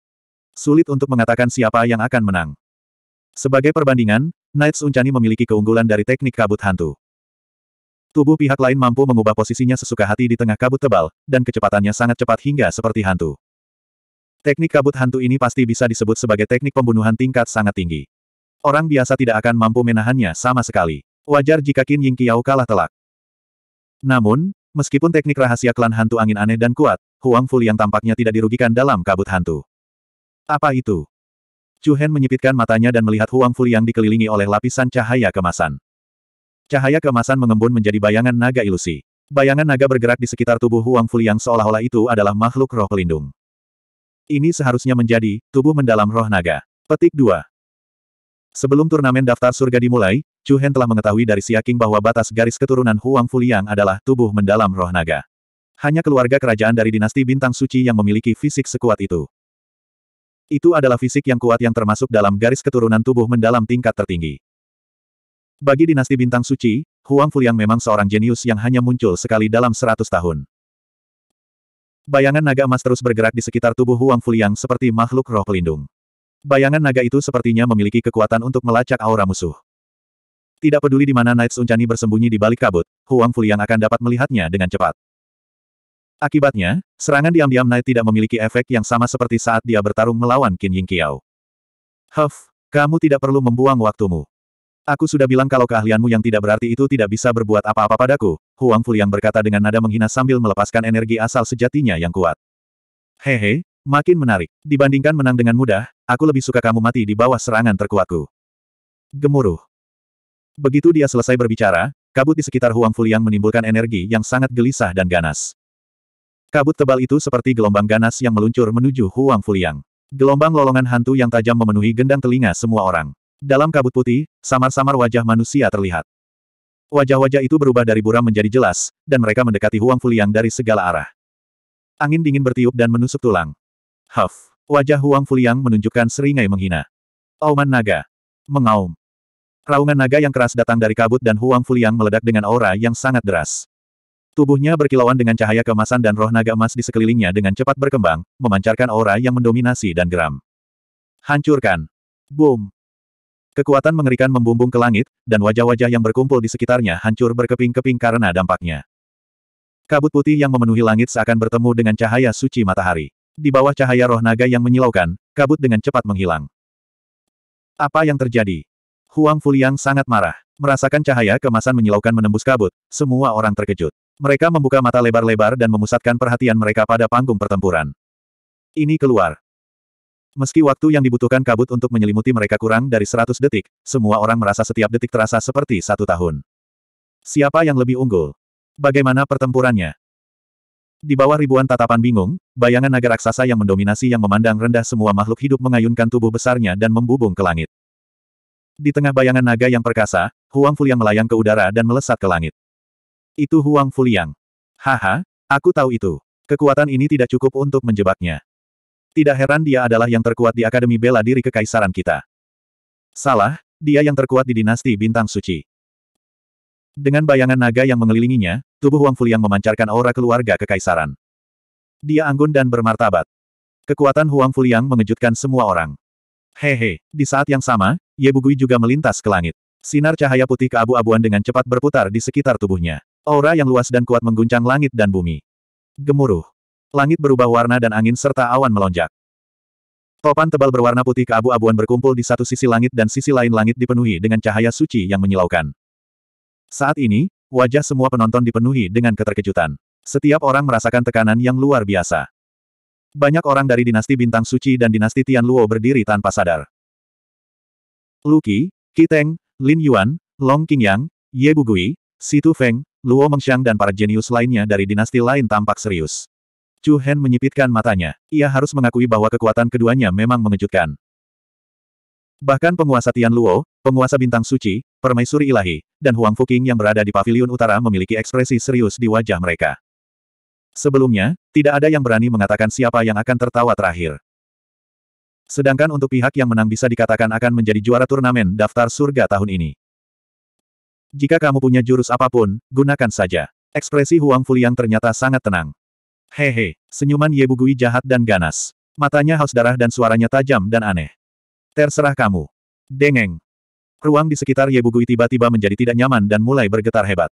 Sulit untuk mengatakan siapa yang akan menang. Sebagai perbandingan, Knights Uncani memiliki keunggulan dari teknik kabut hantu. Tubuh pihak lain mampu mengubah posisinya sesuka hati di tengah kabut tebal, dan kecepatannya sangat cepat hingga seperti hantu. Teknik kabut hantu ini pasti bisa disebut sebagai teknik pembunuhan tingkat sangat tinggi. Orang biasa tidak akan mampu menahannya sama sekali. Wajar jika Qin Ying Qiao kalah telak. Namun, meskipun teknik rahasia klan hantu angin aneh dan kuat, Huang yang tampaknya tidak dirugikan dalam kabut hantu. Apa itu? Chu Hen menyipitkan matanya dan melihat Huang yang dikelilingi oleh lapisan cahaya kemasan. Cahaya kemasan mengembun menjadi bayangan naga ilusi. Bayangan naga bergerak di sekitar tubuh Huang yang seolah-olah itu adalah makhluk roh pelindung. Ini seharusnya menjadi tubuh mendalam roh naga. Petik 2. Sebelum turnamen daftar surga dimulai, Chu Hen telah mengetahui dari Siaking bahwa batas garis keturunan Huang Fuliang adalah tubuh mendalam roh naga. Hanya keluarga kerajaan dari dinasti bintang suci yang memiliki fisik sekuat itu. Itu adalah fisik yang kuat yang termasuk dalam garis keturunan tubuh mendalam tingkat tertinggi. Bagi dinasti bintang suci, Huang Fuliang memang seorang jenius yang hanya muncul sekali dalam seratus tahun. Bayangan naga emas terus bergerak di sekitar tubuh Huang Fuliang seperti makhluk roh pelindung. Bayangan naga itu sepertinya memiliki kekuatan untuk melacak aura musuh. Tidak peduli di mana Knights Uncani bersembunyi di balik kabut, Huang Fuliang akan dapat melihatnya dengan cepat. Akibatnya, serangan diam-diam Knight tidak memiliki efek yang sama seperti saat dia bertarung melawan Qin Ying Qiao. Huff, kamu tidak perlu membuang waktumu. Aku sudah bilang kalau keahlianmu yang tidak berarti itu tidak bisa berbuat apa-apa padaku, Huang Fuliang berkata dengan nada menghina sambil melepaskan energi asal sejatinya yang kuat. Hehe, Makin menarik. Dibandingkan menang dengan mudah, aku lebih suka kamu mati di bawah serangan terkuatku. Gemuruh. Begitu dia selesai berbicara, kabut di sekitar Huang Fuliang menimbulkan energi yang sangat gelisah dan ganas. Kabut tebal itu seperti gelombang ganas yang meluncur menuju Huang Fuliang. Gelombang lolongan hantu yang tajam memenuhi gendang telinga semua orang. Dalam kabut putih, samar-samar wajah manusia terlihat. Wajah-wajah itu berubah dari buram menjadi jelas, dan mereka mendekati Huang Fuliang dari segala arah. Angin dingin bertiup dan menusuk tulang. Huff. Wajah Huang Fuliang menunjukkan seringai menghina. Auman naga. Mengaum. Raungan naga yang keras datang dari kabut dan Huang Fuliang meledak dengan aura yang sangat deras. Tubuhnya berkilauan dengan cahaya kemasan dan roh naga emas di sekelilingnya dengan cepat berkembang, memancarkan aura yang mendominasi dan geram. Hancurkan. Boom. Kekuatan mengerikan membumbung ke langit, dan wajah-wajah yang berkumpul di sekitarnya hancur berkeping-keping karena dampaknya. Kabut putih yang memenuhi langit seakan bertemu dengan cahaya suci matahari. Di bawah cahaya roh naga yang menyilaukan, kabut dengan cepat menghilang. Apa yang terjadi? Huang Fuliang sangat marah. Merasakan cahaya kemasan menyilaukan menembus kabut, semua orang terkejut. Mereka membuka mata lebar-lebar dan memusatkan perhatian mereka pada panggung pertempuran. Ini keluar. Meski waktu yang dibutuhkan kabut untuk menyelimuti mereka kurang dari 100 detik, semua orang merasa setiap detik terasa seperti satu tahun. Siapa yang lebih unggul? Bagaimana pertempurannya? Di bawah ribuan tatapan bingung, bayangan naga raksasa yang mendominasi yang memandang rendah semua makhluk hidup mengayunkan tubuh besarnya dan membubung ke langit. Di tengah bayangan naga yang perkasa, Huang Fuliang melayang ke udara dan melesat ke langit. Itu Huang Fuliang. Haha, aku tahu itu. Kekuatan ini tidak cukup untuk menjebaknya. Tidak heran dia adalah yang terkuat di Akademi Bela Diri Kekaisaran kita. Salah, dia yang terkuat di dinasti Bintang Suci. Dengan bayangan naga yang mengelilinginya, tubuh Wang Fuliang memancarkan aura keluarga kekaisaran. Dia anggun dan bermartabat. Kekuatan Huang Fuliang mengejutkan semua orang. Hehe, di saat yang sama, Ye Bugui juga melintas ke langit. Sinar cahaya putih keabu-abuan dengan cepat berputar di sekitar tubuhnya. Aura yang luas dan kuat mengguncang langit dan bumi. Gemuruh. Langit berubah warna dan angin serta awan melonjak. Topan tebal berwarna putih keabu-abuan berkumpul di satu sisi langit dan sisi lain langit dipenuhi dengan cahaya suci yang menyilaukan. Saat ini, wajah semua penonton dipenuhi dengan keterkejutan. Setiap orang merasakan tekanan yang luar biasa. Banyak orang dari dinasti Bintang Suci dan dinasti Tian Luo berdiri tanpa sadar. Luki, Kiteng, Lin Yuan, Long Qingyang, Ye Bugui, Situ Feng, Luo Mengxiang dan para jenius lainnya dari dinasti lain tampak serius. Chu Hen menyipitkan matanya. Ia harus mengakui bahwa kekuatan keduanya memang mengejutkan. Bahkan penguasa Tian Luo, penguasa bintang suci, permaisuri ilahi, dan Huang Fuking yang berada di paviliun utara memiliki ekspresi serius di wajah mereka. Sebelumnya, tidak ada yang berani mengatakan siapa yang akan tertawa terakhir. Sedangkan untuk pihak yang menang bisa dikatakan akan menjadi juara turnamen daftar surga tahun ini. Jika kamu punya jurus apapun, gunakan saja. Ekspresi Huang yang ternyata sangat tenang. Hehe, senyuman Ye Bugui jahat dan ganas. Matanya haus darah dan suaranya tajam dan aneh. Terserah kamu. Dengeng. Ruang di sekitar Yebugui tiba-tiba menjadi tidak nyaman dan mulai bergetar hebat.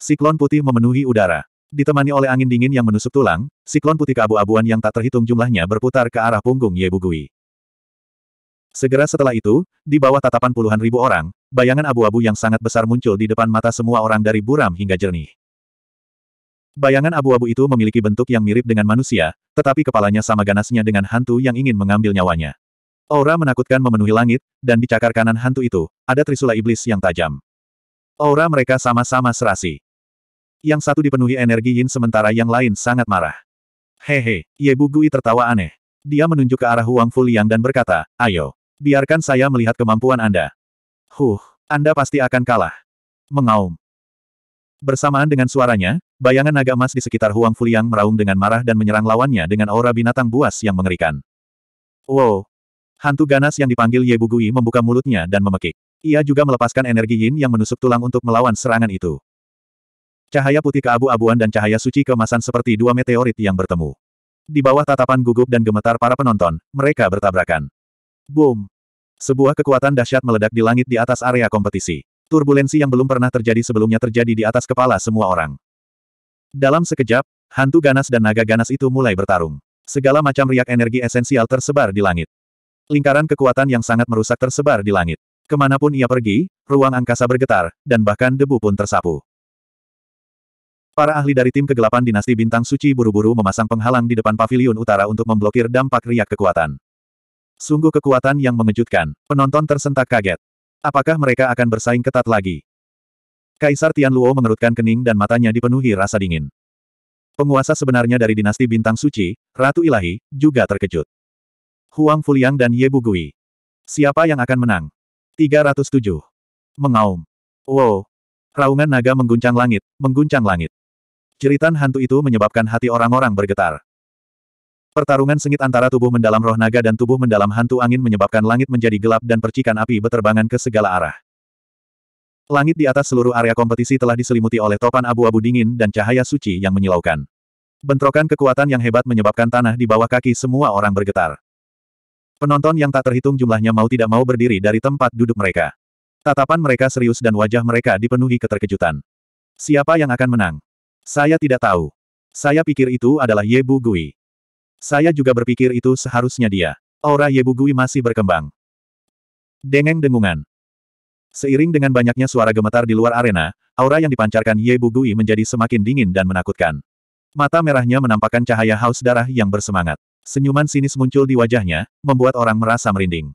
Siklon putih memenuhi udara. Ditemani oleh angin dingin yang menusuk tulang, siklon putih keabu-abuan yang tak terhitung jumlahnya berputar ke arah punggung Yebugui. Segera setelah itu, di bawah tatapan puluhan ribu orang, bayangan abu-abu yang sangat besar muncul di depan mata semua orang dari buram hingga jernih. Bayangan abu-abu itu memiliki bentuk yang mirip dengan manusia, tetapi kepalanya sama ganasnya dengan hantu yang ingin mengambil nyawanya. Aura menakutkan memenuhi langit, dan di cakar kanan hantu itu, ada trisula iblis yang tajam. Aura mereka sama-sama serasi. Yang satu dipenuhi energi yin sementara yang lain sangat marah. Hehe, Ye Bugui tertawa aneh. Dia menunjuk ke arah Huang Fuliang dan berkata, ayo, biarkan saya melihat kemampuan Anda. Huh, Anda pasti akan kalah. Mengaum. Bersamaan dengan suaranya, bayangan naga emas di sekitar Huang Fuliang meraung dengan marah dan menyerang lawannya dengan aura binatang buas yang mengerikan. Wow, Hantu ganas yang dipanggil Yebugui membuka mulutnya dan memekik. Ia juga melepaskan energi yin yang menusuk tulang untuk melawan serangan itu. Cahaya putih keabu-abuan dan cahaya suci kemasan seperti dua meteorit yang bertemu. Di bawah tatapan gugup dan gemetar para penonton, mereka bertabrakan. Boom! Sebuah kekuatan dahsyat meledak di langit di atas area kompetisi. Turbulensi yang belum pernah terjadi sebelumnya terjadi di atas kepala semua orang. Dalam sekejap, hantu ganas dan naga ganas itu mulai bertarung. Segala macam riak energi esensial tersebar di langit. Lingkaran kekuatan yang sangat merusak tersebar di langit. Kemanapun ia pergi, ruang angkasa bergetar, dan bahkan debu pun tersapu. Para ahli dari tim kegelapan dinasti bintang suci buru-buru memasang penghalang di depan pavilion utara untuk memblokir dampak riak kekuatan. Sungguh kekuatan yang mengejutkan, penonton tersentak kaget. Apakah mereka akan bersaing ketat lagi? Kaisar Tianluo mengerutkan kening dan matanya dipenuhi rasa dingin. Penguasa sebenarnya dari dinasti bintang suci, Ratu Ilahi, juga terkejut. Huang Fuliang dan Ye Bugui. Siapa yang akan menang? 307. Mengaum. Wow. Raungan naga mengguncang langit, mengguncang langit. Jeritan hantu itu menyebabkan hati orang-orang bergetar. Pertarungan sengit antara tubuh mendalam roh naga dan tubuh mendalam hantu angin menyebabkan langit menjadi gelap dan percikan api beterbangan ke segala arah. Langit di atas seluruh area kompetisi telah diselimuti oleh topan abu-abu dingin dan cahaya suci yang menyilaukan. Bentrokan kekuatan yang hebat menyebabkan tanah di bawah kaki semua orang bergetar. Penonton yang tak terhitung jumlahnya mau tidak mau berdiri dari tempat duduk mereka. Tatapan mereka serius dan wajah mereka dipenuhi keterkejutan. Siapa yang akan menang? Saya tidak tahu. Saya pikir itu adalah Yebu Gui. Saya juga berpikir itu seharusnya dia. Aura Yebu Gui masih berkembang. Dengeng dengungan. Seiring dengan banyaknya suara gemetar di luar arena, aura yang dipancarkan Yebu Gui menjadi semakin dingin dan menakutkan. Mata merahnya menampakkan cahaya haus darah yang bersemangat. Senyuman sinis muncul di wajahnya, membuat orang merasa merinding.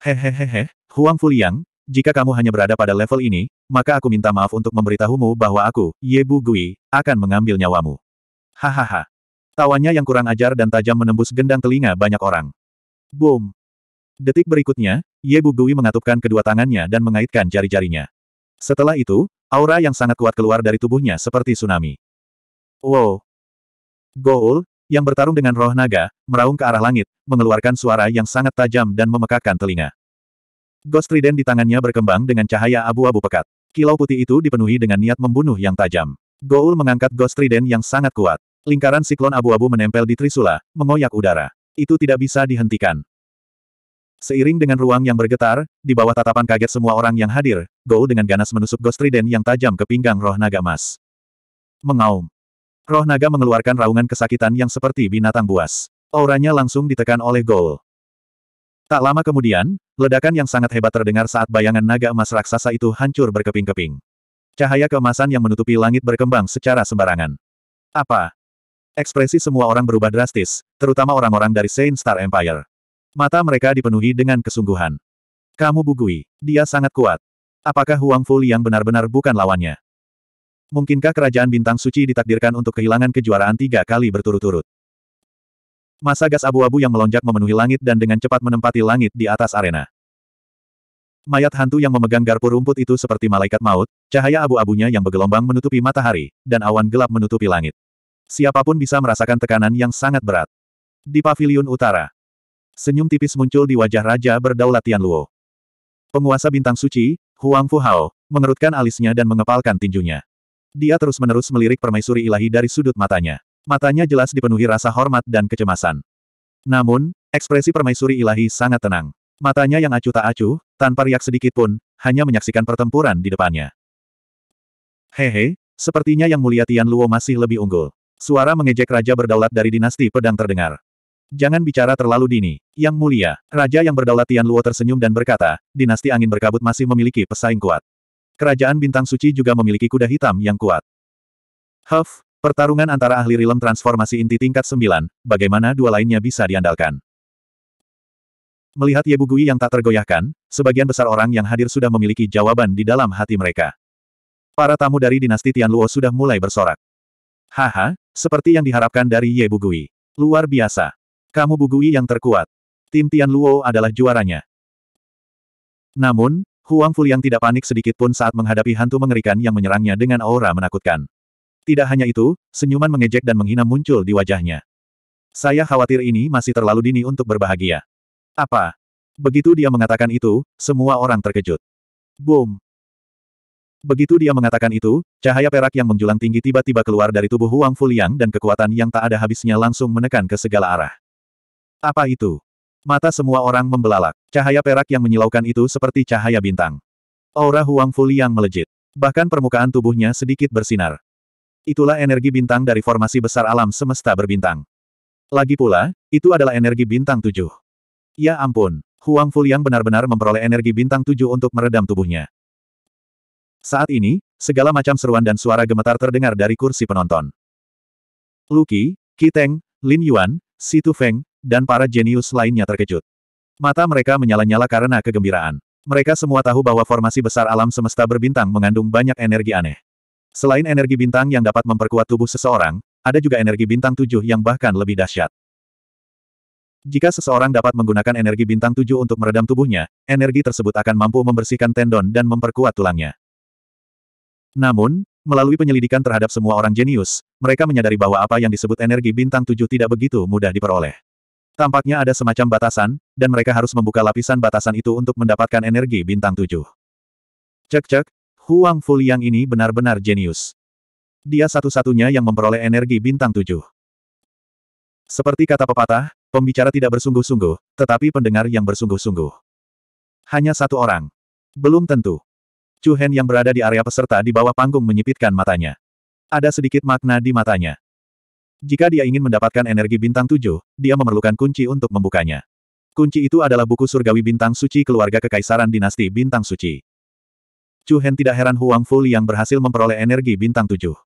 Hehehehe, Huang Fuliang, jika kamu hanya berada pada level ini, maka aku minta maaf untuk memberitahumu bahwa aku, Yebu Gui, akan mengambil nyawamu. Hahaha. Tawanya yang kurang ajar dan tajam menembus gendang telinga banyak orang. Boom. Detik berikutnya, Yebu Gui mengatupkan kedua tangannya dan mengaitkan jari-jarinya. Setelah itu, aura yang sangat kuat keluar dari tubuhnya seperti tsunami. Wow. Goul, yang bertarung dengan roh naga, meraung ke arah langit, mengeluarkan suara yang sangat tajam dan memekakkan telinga. Ghost Trident di tangannya berkembang dengan cahaya abu-abu pekat. Kilau putih itu dipenuhi dengan niat membunuh yang tajam. Goul mengangkat Ghost Trident yang sangat kuat. Lingkaran siklon abu-abu menempel di Trisula, mengoyak udara. Itu tidak bisa dihentikan. Seiring dengan ruang yang bergetar, di bawah tatapan kaget semua orang yang hadir, Goul dengan ganas menusuk Ghost Trident yang tajam ke pinggang roh naga emas. Mengaum. Roh naga mengeluarkan raungan kesakitan yang seperti binatang buas. Auranya langsung ditekan oleh Gol. Tak lama kemudian, ledakan yang sangat hebat terdengar saat bayangan naga emas raksasa itu hancur berkeping-keping. Cahaya keemasan yang menutupi langit berkembang secara sembarangan. Apa? Ekspresi semua orang berubah drastis, terutama orang-orang dari Saint Star Empire. Mata mereka dipenuhi dengan kesungguhan. Kamu bugui. Dia sangat kuat. Apakah Huang Fu yang benar-benar bukan lawannya? Mungkinkah kerajaan bintang suci ditakdirkan untuk kehilangan kejuaraan tiga kali berturut-turut? Masa gas abu-abu yang melonjak memenuhi langit dan dengan cepat menempati langit di atas arena. Mayat hantu yang memegang garpu rumput itu seperti malaikat maut, cahaya abu-abunya yang bergelombang menutupi matahari, dan awan gelap menutupi langit. Siapapun bisa merasakan tekanan yang sangat berat. Di pavilion utara, senyum tipis muncul di wajah Raja berdaulat Tianluo. Penguasa bintang suci, Huang Hao, mengerutkan alisnya dan mengepalkan tinjunya. Dia terus-menerus melirik permaisuri ilahi dari sudut matanya. Matanya jelas dipenuhi rasa hormat dan kecemasan. Namun, ekspresi permaisuri ilahi sangat tenang. Matanya yang acuh tak acuh, tanpa riak sedikit pun, hanya menyaksikan pertempuran di depannya. Hehe, sepertinya yang mulia Tian Luo masih lebih unggul. Suara mengejek raja berdaulat dari dinasti pedang terdengar. Jangan bicara terlalu dini, yang mulia. Raja yang berdaulat Tian Luo tersenyum dan berkata, dinasti angin berkabut masih memiliki pesaing kuat. Kerajaan Bintang Suci juga memiliki kuda hitam yang kuat. Huff, pertarungan antara ahli rilem transformasi inti tingkat 9, bagaimana dua lainnya bisa diandalkan. Melihat Yebu Gui yang tak tergoyahkan, sebagian besar orang yang hadir sudah memiliki jawaban di dalam hati mereka. Para tamu dari dinasti Tianluo sudah mulai bersorak. Haha, seperti yang diharapkan dari Yebu Gui. Luar biasa. Kamu Bugui yang terkuat. Tim Tianluo adalah juaranya. Namun, Huang Fuliang tidak panik sedikit pun saat menghadapi hantu mengerikan yang menyerangnya dengan aura menakutkan. Tidak hanya itu, senyuman mengejek dan menghina muncul di wajahnya. Saya khawatir ini masih terlalu dini untuk berbahagia. Apa? Begitu dia mengatakan itu, semua orang terkejut. Boom! Begitu dia mengatakan itu, cahaya perak yang menjulang tinggi tiba-tiba keluar dari tubuh Huang Fuliang dan kekuatan yang tak ada habisnya langsung menekan ke segala arah. Apa itu? Mata semua orang membelalak. Cahaya perak yang menyilaukan itu seperti cahaya bintang. Aura Huang Fuli yang melejit. Bahkan permukaan tubuhnya sedikit bersinar. Itulah energi bintang dari formasi besar alam semesta berbintang. Lagi pula, itu adalah energi bintang tujuh. Ya ampun, Huang Fuliang benar-benar memperoleh energi bintang tujuh untuk meredam tubuhnya. Saat ini, segala macam seruan dan suara gemetar terdengar dari kursi penonton. Luki, Kiteng, Lin Yuan, Situ Feng, dan para jenius lainnya terkejut. Mata mereka menyala-nyala karena kegembiraan. Mereka semua tahu bahwa formasi besar alam semesta berbintang mengandung banyak energi aneh. Selain energi bintang yang dapat memperkuat tubuh seseorang, ada juga energi bintang tujuh yang bahkan lebih dahsyat. Jika seseorang dapat menggunakan energi bintang tujuh untuk meredam tubuhnya, energi tersebut akan mampu membersihkan tendon dan memperkuat tulangnya. Namun, melalui penyelidikan terhadap semua orang jenius, mereka menyadari bahwa apa yang disebut energi bintang tujuh tidak begitu mudah diperoleh. Tampaknya ada semacam batasan, dan mereka harus membuka lapisan batasan itu untuk mendapatkan energi bintang tujuh. Cek-cek, Huang Fuliang ini benar-benar jenius. Dia satu-satunya yang memperoleh energi bintang tujuh. Seperti kata pepatah, pembicara tidak bersungguh-sungguh, tetapi pendengar yang bersungguh-sungguh. Hanya satu orang. Belum tentu. Chu Hen yang berada di area peserta di bawah panggung menyipitkan matanya. Ada sedikit makna di matanya. Jika dia ingin mendapatkan energi bintang tujuh, dia memerlukan kunci untuk membukanya. Kunci itu adalah buku surgawi bintang suci keluarga kekaisaran dinasti bintang suci. Chu Hen tidak heran Huang Fu Li yang berhasil memperoleh energi bintang tujuh.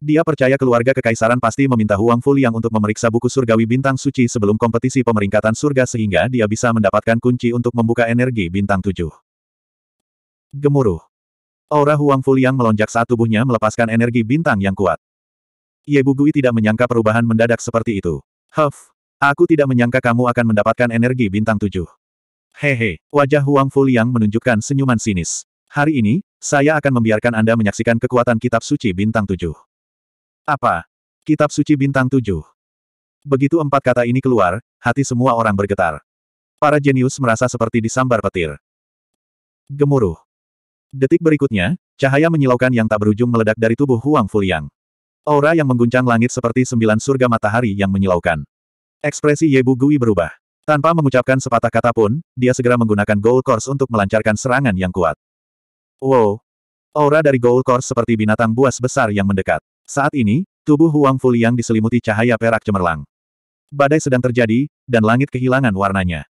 Dia percaya keluarga kekaisaran pasti meminta Huang Fu yang untuk memeriksa buku surgawi bintang suci sebelum kompetisi pemeringkatan surga sehingga dia bisa mendapatkan kunci untuk membuka energi bintang tujuh. Gemuruh. Aura Huang Fu yang melonjak saat tubuhnya melepaskan energi bintang yang kuat. Ye Bugui tidak menyangka perubahan mendadak seperti itu. Huff, aku tidak menyangka kamu akan mendapatkan energi bintang tujuh. Hehe, wajah Huang Fuliang menunjukkan senyuman sinis. Hari ini, saya akan membiarkan Anda menyaksikan kekuatan kitab suci bintang tujuh. Apa? Kitab suci bintang tujuh. Begitu empat kata ini keluar, hati semua orang bergetar. Para jenius merasa seperti disambar petir. Gemuruh. Detik berikutnya, cahaya menyilaukan yang tak berujung meledak dari tubuh Huang Fuliang. Aura yang mengguncang langit seperti sembilan surga matahari yang menyilaukan. Ekspresi Yebu Gui berubah. Tanpa mengucapkan sepatah kata pun, dia segera menggunakan Gold Course untuk melancarkan serangan yang kuat. Wow! Aura dari Gold Course seperti binatang buas besar yang mendekat. Saat ini, tubuh Huang Fuliang diselimuti cahaya perak cemerlang. Badai sedang terjadi, dan langit kehilangan warnanya.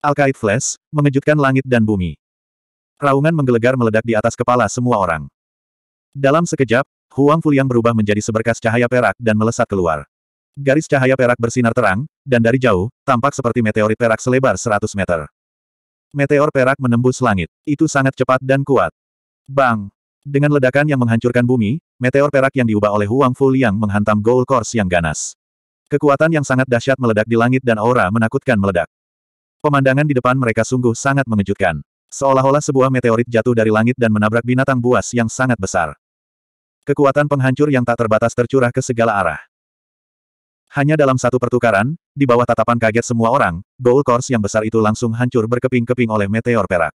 Alkaid Flash, mengejutkan langit dan bumi. Raungan menggelegar meledak di atas kepala semua orang. Dalam sekejap, Huang Fuliang berubah menjadi seberkas cahaya perak dan melesat keluar. Garis cahaya perak bersinar terang, dan dari jauh, tampak seperti meteor perak selebar 100 meter. Meteor perak menembus langit. Itu sangat cepat dan kuat. Bang! Dengan ledakan yang menghancurkan bumi, meteor perak yang diubah oleh Huang Liang menghantam Gold Course yang ganas. Kekuatan yang sangat dahsyat meledak di langit dan aura menakutkan meledak. Pemandangan di depan mereka sungguh sangat mengejutkan. Seolah-olah sebuah meteorit jatuh dari langit dan menabrak binatang buas yang sangat besar. Kekuatan penghancur yang tak terbatas tercurah ke segala arah. Hanya dalam satu pertukaran, di bawah tatapan kaget semua orang, goal Course yang besar itu langsung hancur berkeping-keping oleh meteor perak.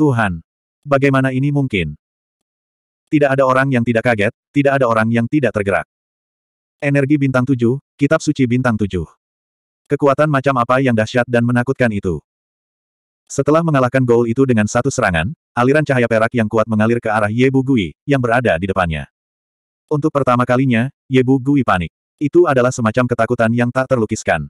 Tuhan! Bagaimana ini mungkin? Tidak ada orang yang tidak kaget, tidak ada orang yang tidak tergerak. Energi bintang tujuh, kitab suci bintang tujuh. Kekuatan macam apa yang dahsyat dan menakutkan itu? Setelah mengalahkan goal itu dengan satu serangan, aliran cahaya perak yang kuat mengalir ke arah Yebu Gui, yang berada di depannya. Untuk pertama kalinya, Yebu Gui panik. Itu adalah semacam ketakutan yang tak terlukiskan.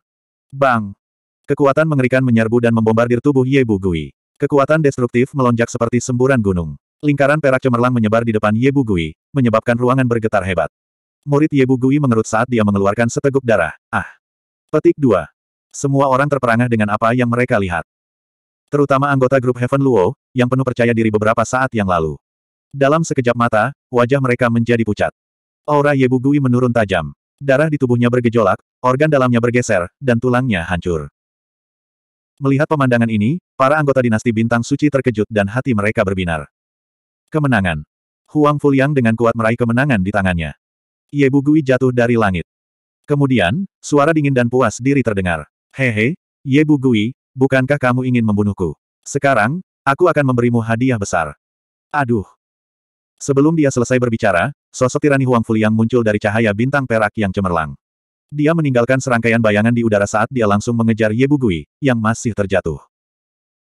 Bang! Kekuatan mengerikan menyerbu dan membombardir tubuh Yebu Gui. Kekuatan destruktif melonjak seperti semburan gunung. Lingkaran perak cemerlang menyebar di depan Yebu Gui, menyebabkan ruangan bergetar hebat. Murid Yebu Gui mengerut saat dia mengeluarkan seteguk darah. Ah! Petik 2. Semua orang terperangah dengan apa yang mereka lihat. Terutama anggota grup Heaven Luo, yang penuh percaya diri beberapa saat yang lalu. Dalam sekejap mata, wajah mereka menjadi pucat. Aura Yebu Gui menurun tajam. Darah di tubuhnya bergejolak, organ dalamnya bergeser, dan tulangnya hancur. Melihat pemandangan ini, para anggota dinasti bintang suci terkejut dan hati mereka berbinar. Kemenangan. Huang Fuliang dengan kuat meraih kemenangan di tangannya. Yebu Gui jatuh dari langit. Kemudian, suara dingin dan puas diri terdengar. Hehe, Yebu Gui, Bukankah kamu ingin membunuhku? Sekarang, aku akan memberimu hadiah besar. Aduh. Sebelum dia selesai berbicara, sosok tirani Huang Fuliang muncul dari cahaya bintang perak yang cemerlang. Dia meninggalkan serangkaian bayangan di udara saat dia langsung mengejar Yebu Gui, yang masih terjatuh.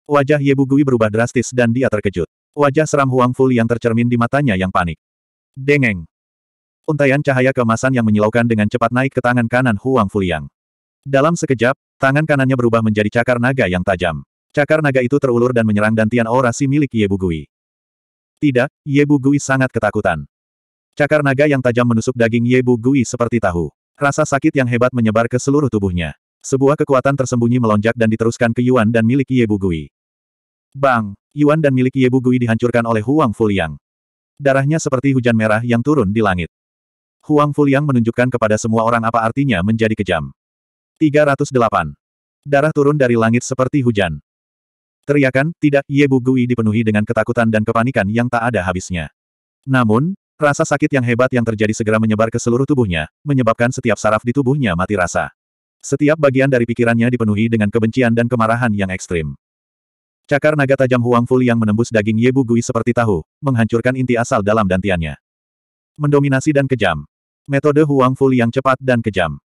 Wajah Yebu Gui berubah drastis dan dia terkejut. Wajah seram Huang Fuliang tercermin di matanya yang panik. Dengeng. Untaian cahaya kemasan yang menyilaukan dengan cepat naik ke tangan kanan Huang Fuliang. Dalam sekejap, Tangan kanannya berubah menjadi cakar naga yang tajam. Cakar naga itu terulur dan menyerang dantian aura si milik Yebugui. Tidak, Yebugui sangat ketakutan. Cakar naga yang tajam menusuk daging Yebugui seperti tahu. Rasa sakit yang hebat menyebar ke seluruh tubuhnya. Sebuah kekuatan tersembunyi melonjak dan diteruskan ke Yuan dan milik Yebugui. Bang! Yuan dan milik Yebugui dihancurkan oleh Huang Fuliang. Darahnya seperti hujan merah yang turun di langit. Huang Fuliang menunjukkan kepada semua orang apa artinya menjadi kejam. 308. Darah turun dari langit seperti hujan. Teriakan, tidak, Yebu Gui dipenuhi dengan ketakutan dan kepanikan yang tak ada habisnya. Namun, rasa sakit yang hebat yang terjadi segera menyebar ke seluruh tubuhnya, menyebabkan setiap saraf di tubuhnya mati rasa. Setiap bagian dari pikirannya dipenuhi dengan kebencian dan kemarahan yang ekstrim. Cakar naga tajam Huang Fu yang menembus daging Yebu Gui seperti tahu, menghancurkan inti asal dalam dantiannya. Mendominasi dan kejam. Metode Huang Fu yang cepat dan kejam.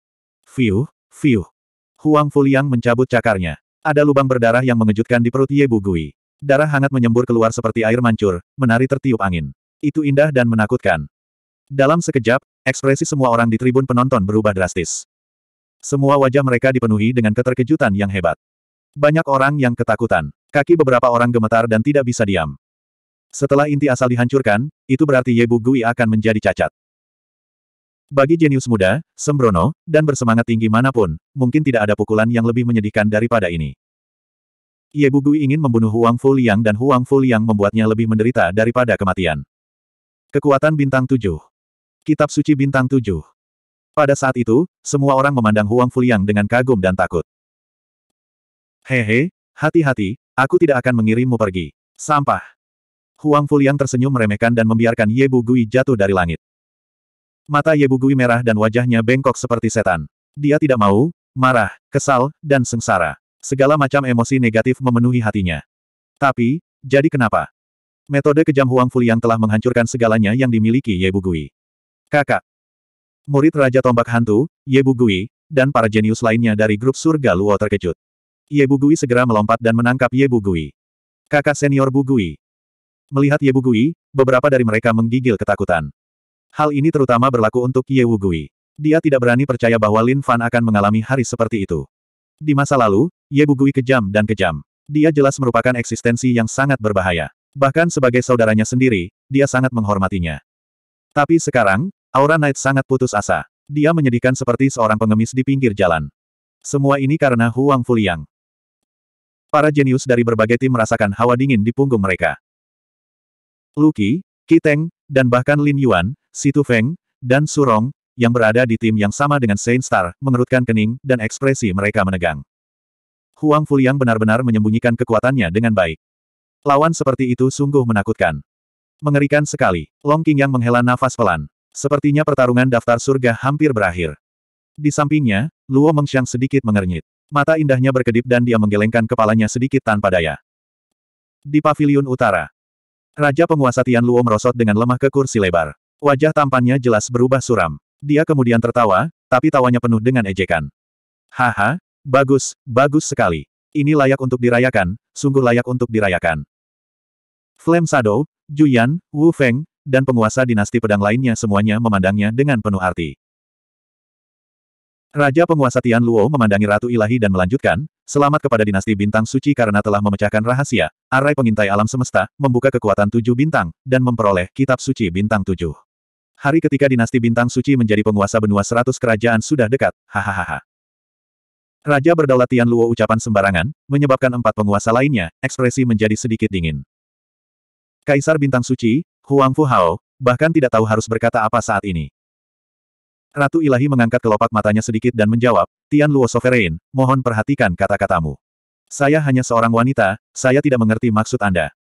Fiuh, Fiuh. Huang Fuliang mencabut cakarnya. Ada lubang berdarah yang mengejutkan di perut Ye Bugui. Darah hangat menyembur keluar seperti air mancur, menari tertiup angin. Itu indah dan menakutkan. Dalam sekejap, ekspresi semua orang di tribun penonton berubah drastis. Semua wajah mereka dipenuhi dengan keterkejutan yang hebat. Banyak orang yang ketakutan. Kaki beberapa orang gemetar dan tidak bisa diam. Setelah inti asal dihancurkan, itu berarti Ye Bugui akan menjadi cacat. Bagi jenius muda, sembrono, dan bersemangat tinggi manapun, mungkin tidak ada pukulan yang lebih menyedihkan daripada ini. Ye Bugui ingin membunuh Huang Fu Liang dan Huang Fu Liang membuatnya lebih menderita daripada kematian. Kekuatan Bintang tujuh. Kitab Suci Bintang tujuh. Pada saat itu, semua orang memandang Huang Fu Liang dengan kagum dan takut. Hehe, hati-hati, aku tidak akan mengirimmu pergi. Sampah. Huang Fuliang tersenyum meremehkan dan membiarkan Ye Bugui jatuh dari langit. Mata Yebugui merah dan wajahnya bengkok seperti setan. Dia tidak mau, marah, kesal, dan sengsara. Segala macam emosi negatif memenuhi hatinya. Tapi, jadi kenapa? Metode kejam Huang yang telah menghancurkan segalanya yang dimiliki Yebugui. Kakak. Murid Raja Tombak Hantu, Yebugui, dan para jenius lainnya dari grup surga Luo terkejut. Yebugui segera melompat dan menangkap Yebugui. Kakak senior Bugui. Melihat Yebugui, beberapa dari mereka menggigil ketakutan. Hal ini terutama berlaku untuk Ye Wugui. Dia tidak berani percaya bahwa Lin Fan akan mengalami hari seperti itu. Di masa lalu, Ye Wugui kejam dan kejam. Dia jelas merupakan eksistensi yang sangat berbahaya. Bahkan sebagai saudaranya sendiri, dia sangat menghormatinya. Tapi sekarang, aura Knight sangat putus asa. Dia menyedihkan seperti seorang pengemis di pinggir jalan. Semua ini karena Huang Fuliang. Para jenius dari berbagai tim merasakan hawa dingin di punggung mereka. Luki, Kiteng, dan bahkan Lin Yuan, Situ Feng, dan Surong, yang berada di tim yang sama dengan Saint Star, mengerutkan kening, dan ekspresi mereka menegang. Huang Fuliang benar-benar menyembunyikan kekuatannya dengan baik. Lawan seperti itu sungguh menakutkan. Mengerikan sekali. Long King yang menghela nafas pelan. Sepertinya pertarungan daftar surga hampir berakhir. Di sampingnya, Luo Mengxiang sedikit mengernyit. Mata indahnya berkedip dan dia menggelengkan kepalanya sedikit tanpa daya. Di Pavilion utara, Raja penguasa Tian Luo merosot dengan lemah ke kursi lebar. Wajah tampannya jelas berubah suram. Dia kemudian tertawa, tapi tawanya penuh dengan ejekan. Haha, bagus, bagus sekali. Ini layak untuk dirayakan, sungguh layak untuk dirayakan. Flame Shadow, Yan, Wu Feng, dan penguasa dinasti pedang lainnya semuanya memandangnya dengan penuh arti. Raja penguasa Tian Luo memandangi Ratu Ilahi dan melanjutkan, Selamat kepada dinasti bintang suci karena telah memecahkan rahasia, arai pengintai alam semesta, membuka kekuatan tujuh bintang, dan memperoleh kitab suci bintang tujuh. Hari ketika dinasti bintang suci menjadi penguasa benua seratus kerajaan sudah dekat, hahaha. Raja berdaulat Tian Luo ucapan sembarangan, menyebabkan empat penguasa lainnya, ekspresi menjadi sedikit dingin. Kaisar bintang suci, Huang Fu Hao, bahkan tidak tahu harus berkata apa saat ini. Ratu Ilahi mengangkat kelopak matanya sedikit dan menjawab, Tian Luo Sovereign, mohon perhatikan kata-katamu. Saya hanya seorang wanita, saya tidak mengerti maksud Anda.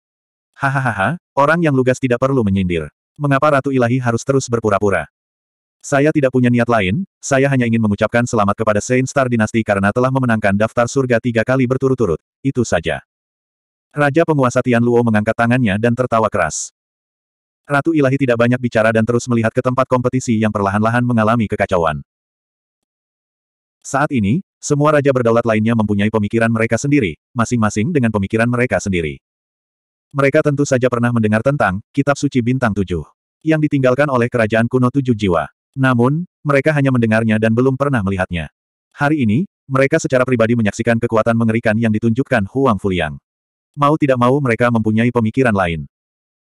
Hahaha, orang yang lugas tidak perlu menyindir. Mengapa Ratu Ilahi harus terus berpura-pura? Saya tidak punya niat lain, saya hanya ingin mengucapkan selamat kepada Saint Star Dynasty karena telah memenangkan daftar surga tiga kali berturut-turut, itu saja. Raja penguasa Tian Luo mengangkat tangannya dan tertawa keras. Ratu Ilahi tidak banyak bicara dan terus melihat ke tempat kompetisi yang perlahan-lahan mengalami kekacauan. Saat ini, semua raja berdaulat lainnya mempunyai pemikiran mereka sendiri, masing-masing dengan pemikiran mereka sendiri. Mereka tentu saja pernah mendengar tentang Kitab Suci Bintang Tujuh yang ditinggalkan oleh kerajaan kuno tujuh jiwa. Namun, mereka hanya mendengarnya dan belum pernah melihatnya. Hari ini, mereka secara pribadi menyaksikan kekuatan mengerikan yang ditunjukkan Huang Fuliang. Mau tidak mau mereka mempunyai pemikiran lain.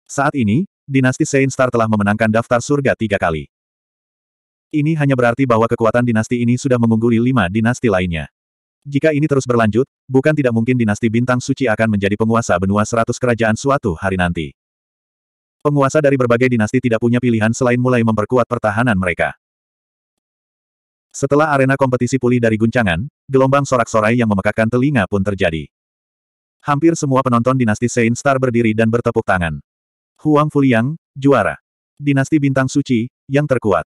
Saat ini, dinasti Saint Star telah memenangkan daftar surga tiga kali. Ini hanya berarti bahwa kekuatan dinasti ini sudah mengungguli lima dinasti lainnya. Jika ini terus berlanjut, bukan tidak mungkin dinasti bintang suci akan menjadi penguasa benua seratus kerajaan suatu hari nanti. Penguasa dari berbagai dinasti tidak punya pilihan selain mulai memperkuat pertahanan mereka. Setelah arena kompetisi pulih dari guncangan, gelombang sorak-sorai yang memekakkan telinga pun terjadi. Hampir semua penonton dinasti Saint Star berdiri dan bertepuk tangan. Huang Fuliang, juara. Dinasti Bintang Suci, yang terkuat.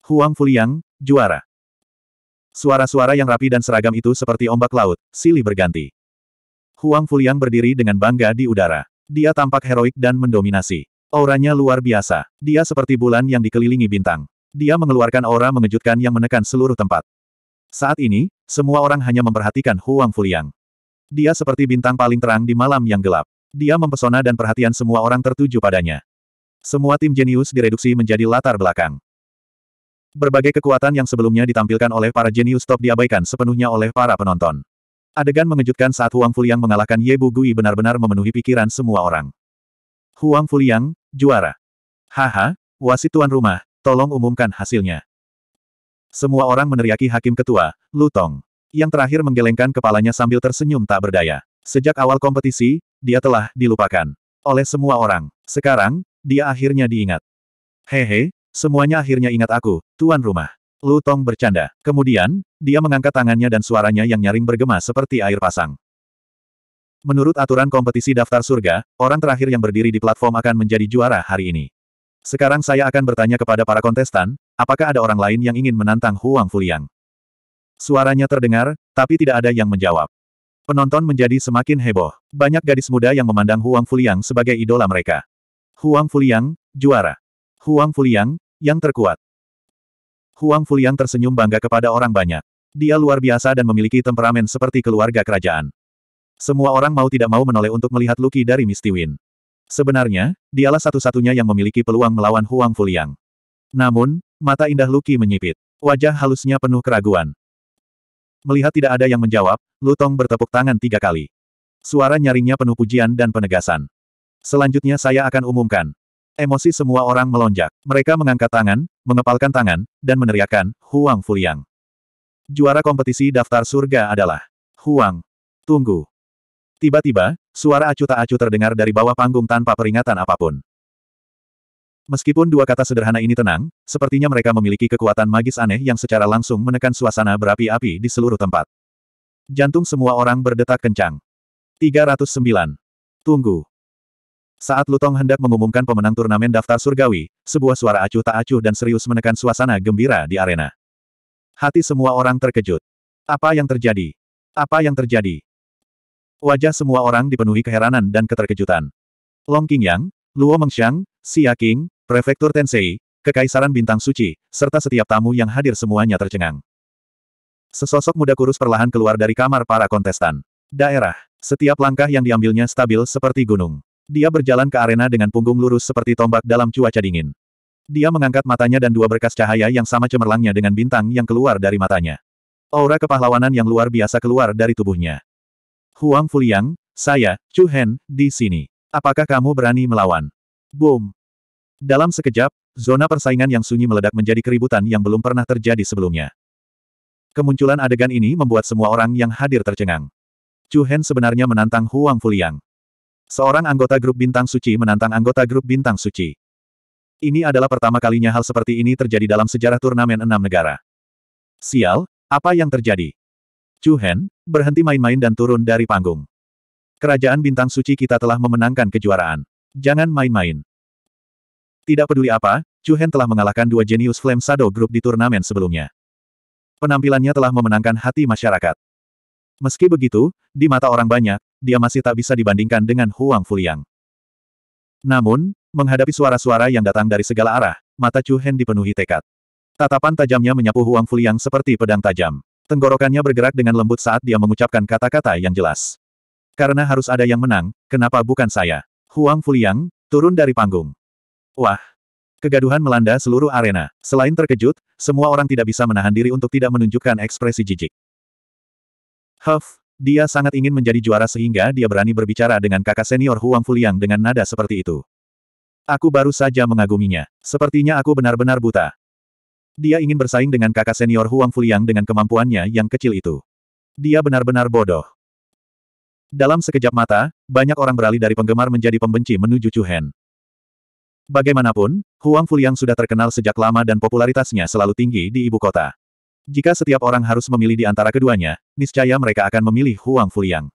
Huang Fuliang, juara. Suara-suara yang rapi dan seragam itu seperti ombak laut, silih berganti. Huang Fuliang berdiri dengan bangga di udara. Dia tampak heroik dan mendominasi. Auranya luar biasa. Dia seperti bulan yang dikelilingi bintang. Dia mengeluarkan aura mengejutkan yang menekan seluruh tempat. Saat ini, semua orang hanya memperhatikan Huang Fuliang. Dia seperti bintang paling terang di malam yang gelap. Dia mempesona dan perhatian semua orang tertuju padanya. Semua tim jenius direduksi menjadi latar belakang. Berbagai kekuatan yang sebelumnya ditampilkan oleh para jenius top diabaikan sepenuhnya oleh para penonton. Adegan mengejutkan saat Huang Fuliang mengalahkan Ye Bu Gui benar-benar memenuhi pikiran semua orang. Huang Fuliang, juara. Haha, wasit tuan rumah, tolong umumkan hasilnya. Semua orang meneriaki hakim ketua, Lu Tong. Yang terakhir menggelengkan kepalanya sambil tersenyum tak berdaya. Sejak awal kompetisi, dia telah dilupakan. Oleh semua orang. Sekarang, dia akhirnya diingat. Hehe, Semuanya akhirnya ingat aku, tuan rumah. Lu Tong bercanda. Kemudian, dia mengangkat tangannya dan suaranya yang nyaring bergema seperti air pasang. Menurut aturan kompetisi daftar surga, orang terakhir yang berdiri di platform akan menjadi juara hari ini. Sekarang saya akan bertanya kepada para kontestan, apakah ada orang lain yang ingin menantang Huang Fuliang? Suaranya terdengar, tapi tidak ada yang menjawab. Penonton menjadi semakin heboh. Banyak gadis muda yang memandang Huang Fuliang sebagai idola mereka. Huang Fuliang, juara. Huang Fuliang, yang terkuat. Huang Fuliang tersenyum bangga kepada orang banyak. Dia luar biasa dan memiliki temperamen seperti keluarga kerajaan. Semua orang mau tidak mau menoleh untuk melihat Luki dari Misty Win. Sebenarnya, dialah satu-satunya yang memiliki peluang melawan Huang Fuliang. Namun, mata indah Luki menyipit. Wajah halusnya penuh keraguan. Melihat tidak ada yang menjawab, Lutong bertepuk tangan tiga kali. Suara nyaringnya penuh pujian dan penegasan. Selanjutnya saya akan umumkan. Emosi semua orang melonjak. Mereka mengangkat tangan, mengepalkan tangan, dan meneriakkan, Huang Fuliang. Juara kompetisi daftar surga adalah Huang. Tunggu. Tiba-tiba, suara acu tak acu terdengar dari bawah panggung tanpa peringatan apapun. Meskipun dua kata sederhana ini tenang, sepertinya mereka memiliki kekuatan magis aneh yang secara langsung menekan suasana berapi-api di seluruh tempat. Jantung semua orang berdetak kencang. 309. Tunggu. Saat Lutong hendak mengumumkan pemenang turnamen daftar surgawi, sebuah suara acuh tak acuh dan serius menekan suasana gembira di arena. Hati semua orang terkejut. Apa yang terjadi? Apa yang terjadi? Wajah semua orang dipenuhi keheranan dan keterkejutan. Long Qingyang, Luo Mengxiang, Xia King, Prefektur Tensei, Kekaisaran Bintang Suci, serta setiap tamu yang hadir semuanya tercengang. Sesosok muda kurus perlahan keluar dari kamar para kontestan. Daerah, setiap langkah yang diambilnya stabil seperti gunung. Dia berjalan ke arena dengan punggung lurus seperti tombak dalam cuaca dingin. Dia mengangkat matanya dan dua berkas cahaya yang sama cemerlangnya dengan bintang yang keluar dari matanya. Aura kepahlawanan yang luar biasa keluar dari tubuhnya. Huang Fuliang, saya, Chu Hen, di sini. Apakah kamu berani melawan? Boom. Dalam sekejap, zona persaingan yang sunyi meledak menjadi keributan yang belum pernah terjadi sebelumnya. Kemunculan adegan ini membuat semua orang yang hadir tercengang. Chu Hen sebenarnya menantang Huang Fuliang. Seorang anggota grup bintang suci menantang anggota grup bintang suci. Ini adalah pertama kalinya hal seperti ini terjadi dalam sejarah turnamen enam negara. Sial, apa yang terjadi? Chu Hen, berhenti main-main dan turun dari panggung. Kerajaan bintang suci kita telah memenangkan kejuaraan. Jangan main-main. Tidak peduli apa, Chu Hen telah mengalahkan dua jenius Flame Shadow Group di turnamen sebelumnya. Penampilannya telah memenangkan hati masyarakat. Meski begitu, di mata orang banyak, dia masih tak bisa dibandingkan dengan Huang Fuliang. Namun, menghadapi suara-suara yang datang dari segala arah, mata Chu Hen dipenuhi tekad. Tatapan tajamnya menyapu Huang Fuliang seperti pedang tajam. Tenggorokannya bergerak dengan lembut saat dia mengucapkan kata-kata yang jelas. Karena harus ada yang menang, kenapa bukan saya? Huang Fuliang, turun dari panggung. Wah, Kegaduhan melanda seluruh arena. Selain terkejut, semua orang tidak bisa menahan diri untuk tidak menunjukkan ekspresi jijik. Huff, dia sangat ingin menjadi juara sehingga dia berani berbicara dengan kakak senior Huang Fuliang dengan nada seperti itu. Aku baru saja mengaguminya. Sepertinya aku benar-benar buta. Dia ingin bersaing dengan kakak senior Huang Fuliang dengan kemampuannya yang kecil itu. Dia benar-benar bodoh. Dalam sekejap mata, banyak orang beralih dari penggemar menjadi pembenci menuju Chu Hen. Bagaimanapun, Huang Fuliang sudah terkenal sejak lama dan popularitasnya selalu tinggi di ibu kota. Jika setiap orang harus memilih di antara keduanya, niscaya mereka akan memilih Huang Fuliang.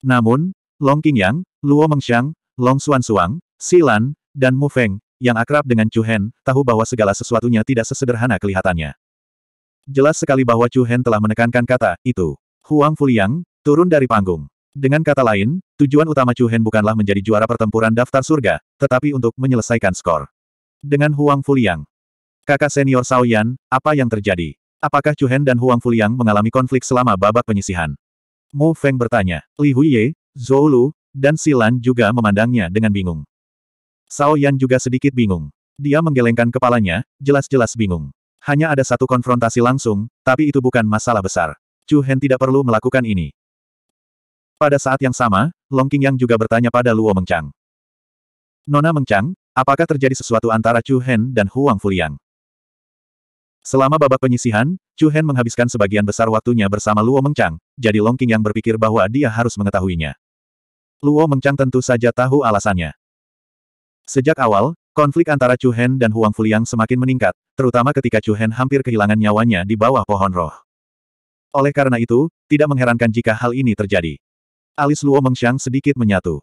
Namun, Long Qingyang, Luo Mengxiang, Long Xuanzuang, Silan, dan Mu Feng, yang akrab dengan Chu Hen, tahu bahwa segala sesuatunya tidak sesederhana kelihatannya. Jelas sekali bahwa Chu Hen telah menekankan kata, itu. Huang Fuliang, turun dari panggung. Dengan kata lain, tujuan utama Chu Hen bukanlah menjadi juara pertempuran daftar surga, tetapi untuk menyelesaikan skor. Dengan Huang Fuliang, Kakak senior Sao Yan, apa yang terjadi? Apakah Chu Hen dan Huang Fuliang mengalami konflik selama babak penyisihan? Mu Feng bertanya. Li Huiye, Zhou Lu, dan Silan juga memandangnya dengan bingung. Sao Yan juga sedikit bingung. Dia menggelengkan kepalanya, jelas-jelas bingung. Hanya ada satu konfrontasi langsung, tapi itu bukan masalah besar. Chu Hen tidak perlu melakukan ini. Pada saat yang sama, Long King Yang juga bertanya pada Luo Mengchang. Nona Mengchang, apakah terjadi sesuatu antara Chu Hen dan Huang Fuliang? Selama babak penyisihan, Chu Hen menghabiskan sebagian besar waktunya bersama Luo Mengchang, jadi Long King yang berpikir bahwa dia harus mengetahuinya. Luo Mengchang tentu saja tahu alasannya. Sejak awal, konflik antara Chu Hen dan Huang Fuliang semakin meningkat, terutama ketika Chu Hen hampir kehilangan nyawanya di bawah pohon roh. Oleh karena itu, tidak mengherankan jika hal ini terjadi. Alis Luo Mengchang sedikit menyatu.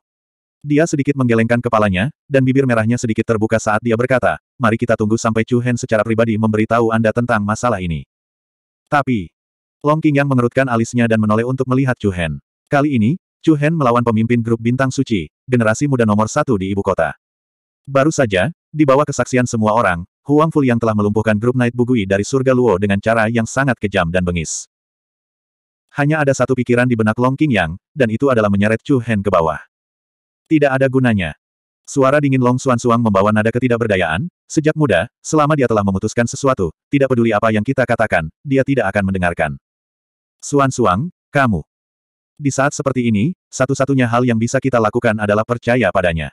Dia sedikit menggelengkan kepalanya, dan bibir merahnya sedikit terbuka saat dia berkata, mari kita tunggu sampai Chu Hen secara pribadi memberitahu Anda tentang masalah ini. Tapi, Long King yang mengerutkan alisnya dan menoleh untuk melihat Chu Hen. Kali ini, Chu Hen melawan pemimpin grup Bintang Suci, generasi muda nomor satu di ibu kota. Baru saja, di bawah kesaksian semua orang, Huang yang telah melumpuhkan grup Night Bugui dari surga Luo dengan cara yang sangat kejam dan bengis. Hanya ada satu pikiran di benak Long King Yang, dan itu adalah menyeret Chu Hen ke bawah. Tidak ada gunanya. Suara dingin Long Suan Suang membawa nada ketidakberdayaan, sejak muda, selama dia telah memutuskan sesuatu, tidak peduli apa yang kita katakan, dia tidak akan mendengarkan. Suan Suang, kamu. Di saat seperti ini, satu-satunya hal yang bisa kita lakukan adalah percaya padanya.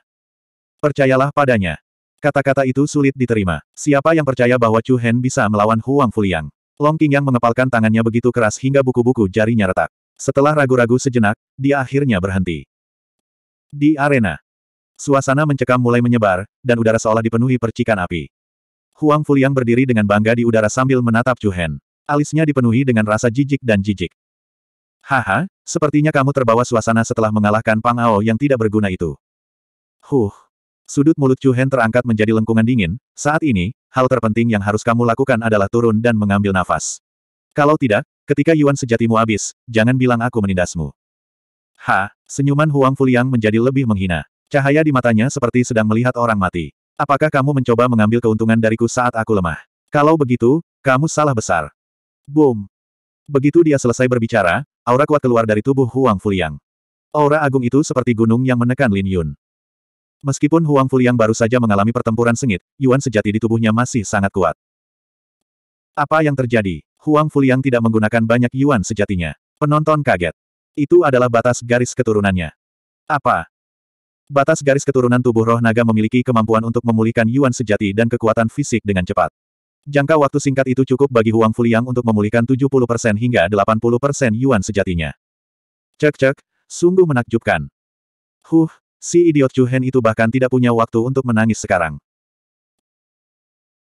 Percayalah padanya. Kata-kata itu sulit diterima. Siapa yang percaya bahwa Chu Hen bisa melawan Huang Fuliang? Long Qingyang mengepalkan tangannya begitu keras hingga buku-buku jarinya retak. Setelah ragu-ragu sejenak, dia akhirnya berhenti. Di arena, Suasana mencekam mulai menyebar, dan udara seolah dipenuhi percikan api. Huang Fuliang berdiri dengan bangga di udara sambil menatap Chu Hen. Alisnya dipenuhi dengan rasa jijik dan jijik. Haha, sepertinya kamu terbawa suasana setelah mengalahkan Pang Ao yang tidak berguna itu. Huh. Sudut mulut Chu Hen terangkat menjadi lengkungan dingin, saat ini, hal terpenting yang harus kamu lakukan adalah turun dan mengambil nafas. Kalau tidak, ketika Yuan sejatimu habis, jangan bilang aku menindasmu. Ha, senyuman Huang Fuliang menjadi lebih menghina. Cahaya di matanya seperti sedang melihat orang mati. Apakah kamu mencoba mengambil keuntungan dariku saat aku lemah? Kalau begitu, kamu salah besar. Boom. Begitu dia selesai berbicara, aura kuat keluar dari tubuh Huang Fuliang. Aura agung itu seperti gunung yang menekan Lin Yun. Meskipun Huang Fuliang baru saja mengalami pertempuran sengit, Yuan sejati di tubuhnya masih sangat kuat. Apa yang terjadi? Huang Fuliang tidak menggunakan banyak Yuan sejatinya. Penonton kaget. Itu adalah batas garis keturunannya. Apa? Batas garis keturunan tubuh roh naga memiliki kemampuan untuk memulihkan Yuan sejati dan kekuatan fisik dengan cepat. Jangka waktu singkat itu cukup bagi Huang Fuliang untuk memulihkan 70% hingga 80% Yuan sejatinya. Cek-cek, sungguh menakjubkan. Huh, si idiot Chu Hen itu bahkan tidak punya waktu untuk menangis sekarang.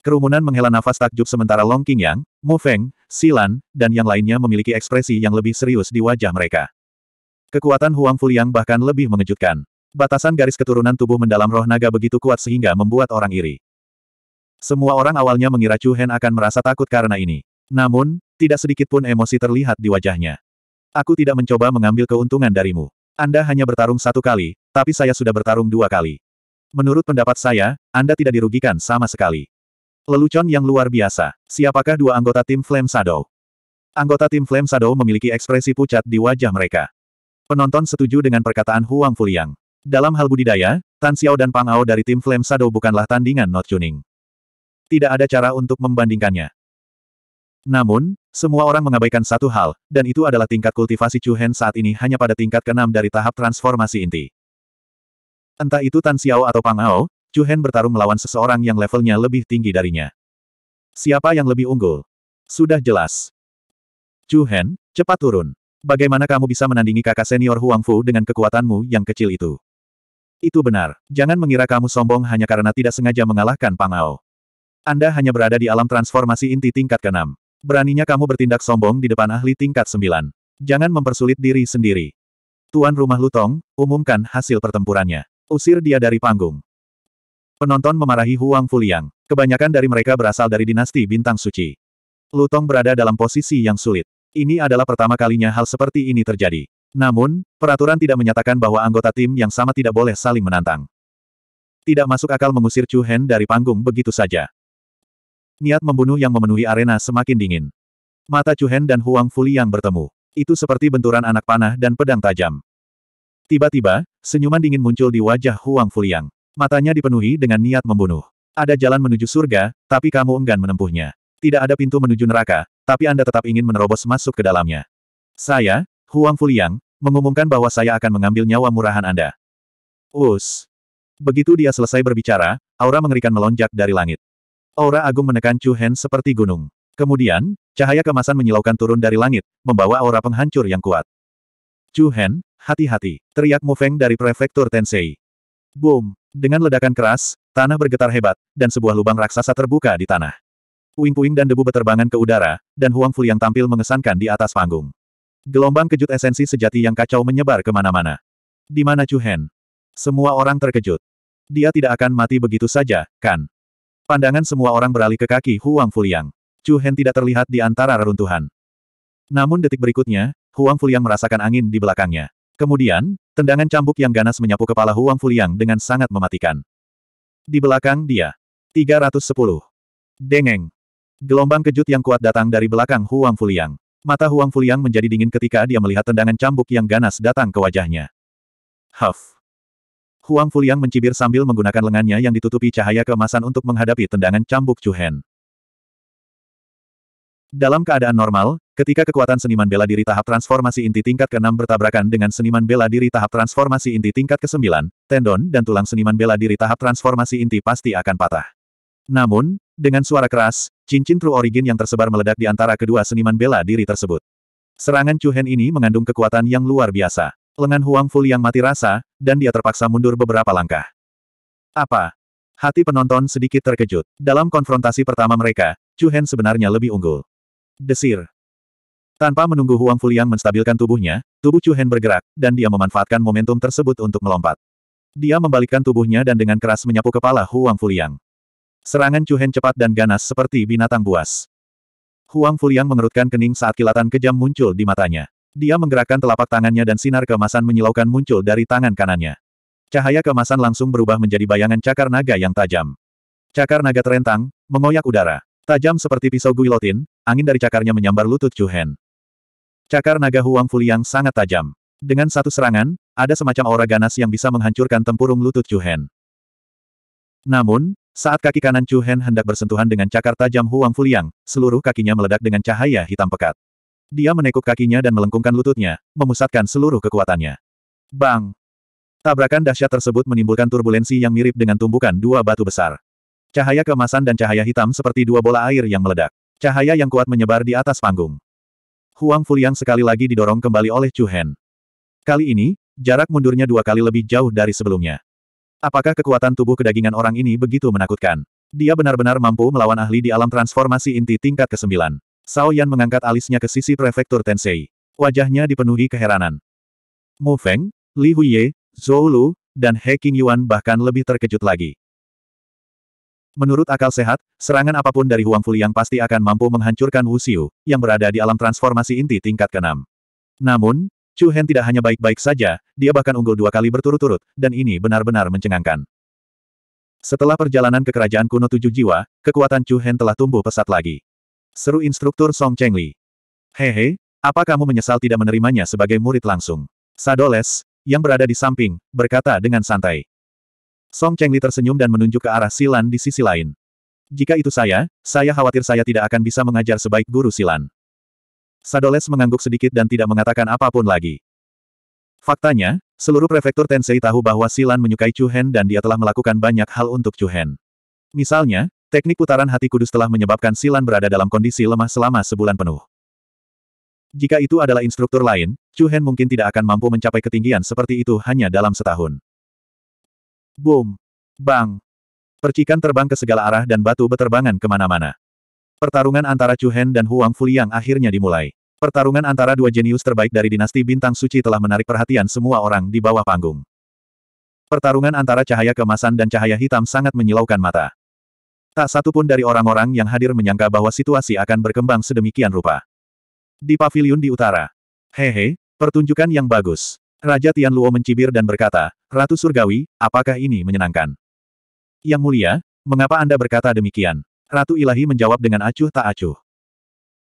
Kerumunan menghela nafas takjub sementara Long King Yang, Mo Feng, Silan, dan yang lainnya memiliki ekspresi yang lebih serius di wajah mereka. Kekuatan Huang Fuliang bahkan lebih mengejutkan. Batasan garis keturunan tubuh mendalam roh naga begitu kuat sehingga membuat orang iri. Semua orang awalnya mengira Chu Hen akan merasa takut karena ini. Namun, tidak sedikit pun emosi terlihat di wajahnya. Aku tidak mencoba mengambil keuntungan darimu. Anda hanya bertarung satu kali, tapi saya sudah bertarung dua kali. Menurut pendapat saya, Anda tidak dirugikan sama sekali. Lelucon yang luar biasa. Siapakah dua anggota tim Flame Shadow? Anggota tim Flame Shadow memiliki ekspresi pucat di wajah mereka. Penonton setuju dengan perkataan Huang Fuliang. Dalam hal budidaya, Tan Xiao dan Pang Ao dari tim Flame Shadow bukanlah tandingan Not tuning. Tidak ada cara untuk membandingkannya. Namun, semua orang mengabaikan satu hal, dan itu adalah tingkat kultivasi Chu Hen saat ini hanya pada tingkat keenam dari tahap transformasi inti. Entah itu Tan Xiao atau Pang Ao, Chu Hen bertarung melawan seseorang yang levelnya lebih tinggi darinya. Siapa yang lebih unggul? Sudah jelas. Chu Hen, cepat turun. Bagaimana kamu bisa menandingi kakak senior Huang Fu dengan kekuatanmu yang kecil itu? Itu benar. Jangan mengira kamu sombong hanya karena tidak sengaja mengalahkan Pang Ao. Anda hanya berada di alam transformasi inti tingkat ke-6. Beraninya kamu bertindak sombong di depan ahli tingkat 9. Jangan mempersulit diri sendiri. Tuan rumah Lutong, umumkan hasil pertempurannya. Usir dia dari panggung. Penonton memarahi Huang Fuliang. Kebanyakan dari mereka berasal dari dinasti Bintang Suci. Lutong berada dalam posisi yang sulit. Ini adalah pertama kalinya hal seperti ini terjadi. Namun, peraturan tidak menyatakan bahwa anggota tim yang sama tidak boleh saling menantang. Tidak masuk akal mengusir Chu Hen dari panggung begitu saja. Niat membunuh yang memenuhi arena semakin dingin. Mata Chu Hen dan Huang Fuli yang bertemu. Itu seperti benturan anak panah dan pedang tajam. Tiba-tiba, senyuman dingin muncul di wajah Huang Fuliang. Matanya dipenuhi dengan niat membunuh. Ada jalan menuju surga, tapi kamu enggan menempuhnya. Tidak ada pintu menuju neraka, tapi Anda tetap ingin menerobos masuk ke dalamnya. Saya, Huang Fuliang, mengumumkan bahwa saya akan mengambil nyawa murahan Anda. Us. Begitu dia selesai berbicara, aura mengerikan melonjak dari langit. Aura agung menekan Chu Hen seperti gunung. Kemudian, cahaya kemasan menyilaukan turun dari langit, membawa aura penghancur yang kuat. Chu Hen, hati-hati, teriak Mu Feng dari prefektur Tensei. Boom! Dengan ledakan keras, tanah bergetar hebat, dan sebuah lubang raksasa terbuka di tanah. Puing-puing dan debu berterbangan ke udara, dan Huang Fuliang tampil mengesankan di atas panggung. Gelombang kejut esensi sejati yang kacau menyebar kemana-mana. Di mana Chu Hen? Semua orang terkejut. Dia tidak akan mati begitu saja, kan? Pandangan semua orang beralih ke kaki Huang Fuliang. Chu Hen tidak terlihat di antara reruntuhan. Namun detik berikutnya, Huang Fuliang merasakan angin di belakangnya. Kemudian, tendangan cambuk yang ganas menyapu kepala Huang Fuliang dengan sangat mematikan. Di belakang dia. 310. Dengeng. Gelombang kejut yang kuat datang dari belakang Huang Fuliang. Mata Huang Fuliang menjadi dingin ketika dia melihat tendangan cambuk yang ganas datang ke wajahnya. Huff. Huang Fuliang mencibir sambil menggunakan lengannya yang ditutupi cahaya keemasan untuk menghadapi tendangan cambuk Chu Hen. Dalam keadaan normal, ketika kekuatan seniman bela diri tahap transformasi inti tingkat ke-6 bertabrakan dengan seniman bela diri tahap transformasi inti tingkat ke-9, tendon dan tulang seniman bela diri tahap transformasi inti pasti akan patah. Namun, dengan suara keras, Cincin True Origin yang tersebar meledak di antara kedua seniman bela diri tersebut. Serangan Chu Hen ini mengandung kekuatan yang luar biasa. Lengan Huang Fu yang mati rasa, dan dia terpaksa mundur beberapa langkah. Apa? Hati penonton sedikit terkejut. Dalam konfrontasi pertama mereka, Chu Hen sebenarnya lebih unggul. Desir. Tanpa menunggu Huang yang menstabilkan tubuhnya, tubuh Chu Hen bergerak, dan dia memanfaatkan momentum tersebut untuk melompat. Dia membalikkan tubuhnya dan dengan keras menyapu kepala Huang Fuliang. Serangan Chu Hen cepat dan ganas seperti binatang buas. Huang Fuliang mengerutkan kening saat kilatan kejam muncul di matanya. Dia menggerakkan telapak tangannya dan sinar kemasan menyilaukan muncul dari tangan kanannya. Cahaya kemasan langsung berubah menjadi bayangan cakar naga yang tajam. Cakar naga terentang, mengoyak udara. Tajam seperti pisau guilotin. angin dari cakarnya menyambar lutut Chu Hen. Cakar naga Huang Fuliang sangat tajam. Dengan satu serangan, ada semacam aura ganas yang bisa menghancurkan tempurung lutut Chu Hen. Namun, saat kaki kanan Chu Hen hendak bersentuhan dengan cakar tajam Huang Fuliang, seluruh kakinya meledak dengan cahaya hitam pekat. Dia menekuk kakinya dan melengkungkan lututnya, memusatkan seluruh kekuatannya. Bang! Tabrakan dahsyat tersebut menimbulkan turbulensi yang mirip dengan tumbukan dua batu besar. Cahaya kemasan dan cahaya hitam seperti dua bola air yang meledak. Cahaya yang kuat menyebar di atas panggung. Huang Fuliang sekali lagi didorong kembali oleh Chu Hen. Kali ini, jarak mundurnya dua kali lebih jauh dari sebelumnya. Apakah kekuatan tubuh kedagingan orang ini begitu menakutkan? Dia benar-benar mampu melawan ahli di alam transformasi inti tingkat ke-9. Sao Yan mengangkat alisnya ke sisi prefektur Tensei. Wajahnya dipenuhi keheranan. Mu Feng, Li Huiye, Zhou Lu, dan He King Yuan bahkan lebih terkejut lagi. Menurut akal sehat, serangan apapun dari Huang Fuliang pasti akan mampu menghancurkan Wu Xiu, yang berada di alam transformasi inti tingkat ke-6. Namun, Chu Hen tidak hanya baik-baik saja, dia bahkan unggul dua kali berturut-turut, dan ini benar-benar mencengangkan. Setelah perjalanan ke kerajaan kuno tujuh jiwa, kekuatan Chu Hen telah tumbuh pesat lagi. Seru instruktur Song Chengli. Hehe, apa kamu menyesal tidak menerimanya sebagai murid langsung? Sadoles, yang berada di samping, berkata dengan santai. Song Chengli tersenyum dan menunjuk ke arah Silan di sisi lain. Jika itu saya, saya khawatir saya tidak akan bisa mengajar sebaik guru Silan. Sadoles mengangguk sedikit dan tidak mengatakan apapun lagi. Faktanya, seluruh prefektur Tensei tahu bahwa Silan menyukai Chu Hen dan dia telah melakukan banyak hal untuk Chu Hen. Misalnya, teknik putaran hati kudus telah menyebabkan Silan berada dalam kondisi lemah selama sebulan penuh. Jika itu adalah instruktur lain, Chu Hen mungkin tidak akan mampu mencapai ketinggian seperti itu hanya dalam setahun. Boom! Bang! Percikan terbang ke segala arah dan batu beterbangan kemana-mana. Pertarungan antara Chu Hen dan Huang Fuliang akhirnya dimulai. Pertarungan antara dua jenius terbaik dari dinasti Bintang Suci telah menarik perhatian semua orang di bawah panggung. Pertarungan antara cahaya kemasan dan cahaya hitam sangat menyilaukan mata. Tak satu pun dari orang-orang yang hadir menyangka bahwa situasi akan berkembang sedemikian rupa. Di pavilion di utara. Hehe, pertunjukan yang bagus. Raja Tian Luo mencibir dan berkata, Ratu Surgawi, apakah ini menyenangkan? Yang mulia, mengapa Anda berkata demikian? Ratu Ilahi menjawab dengan acuh tak acuh.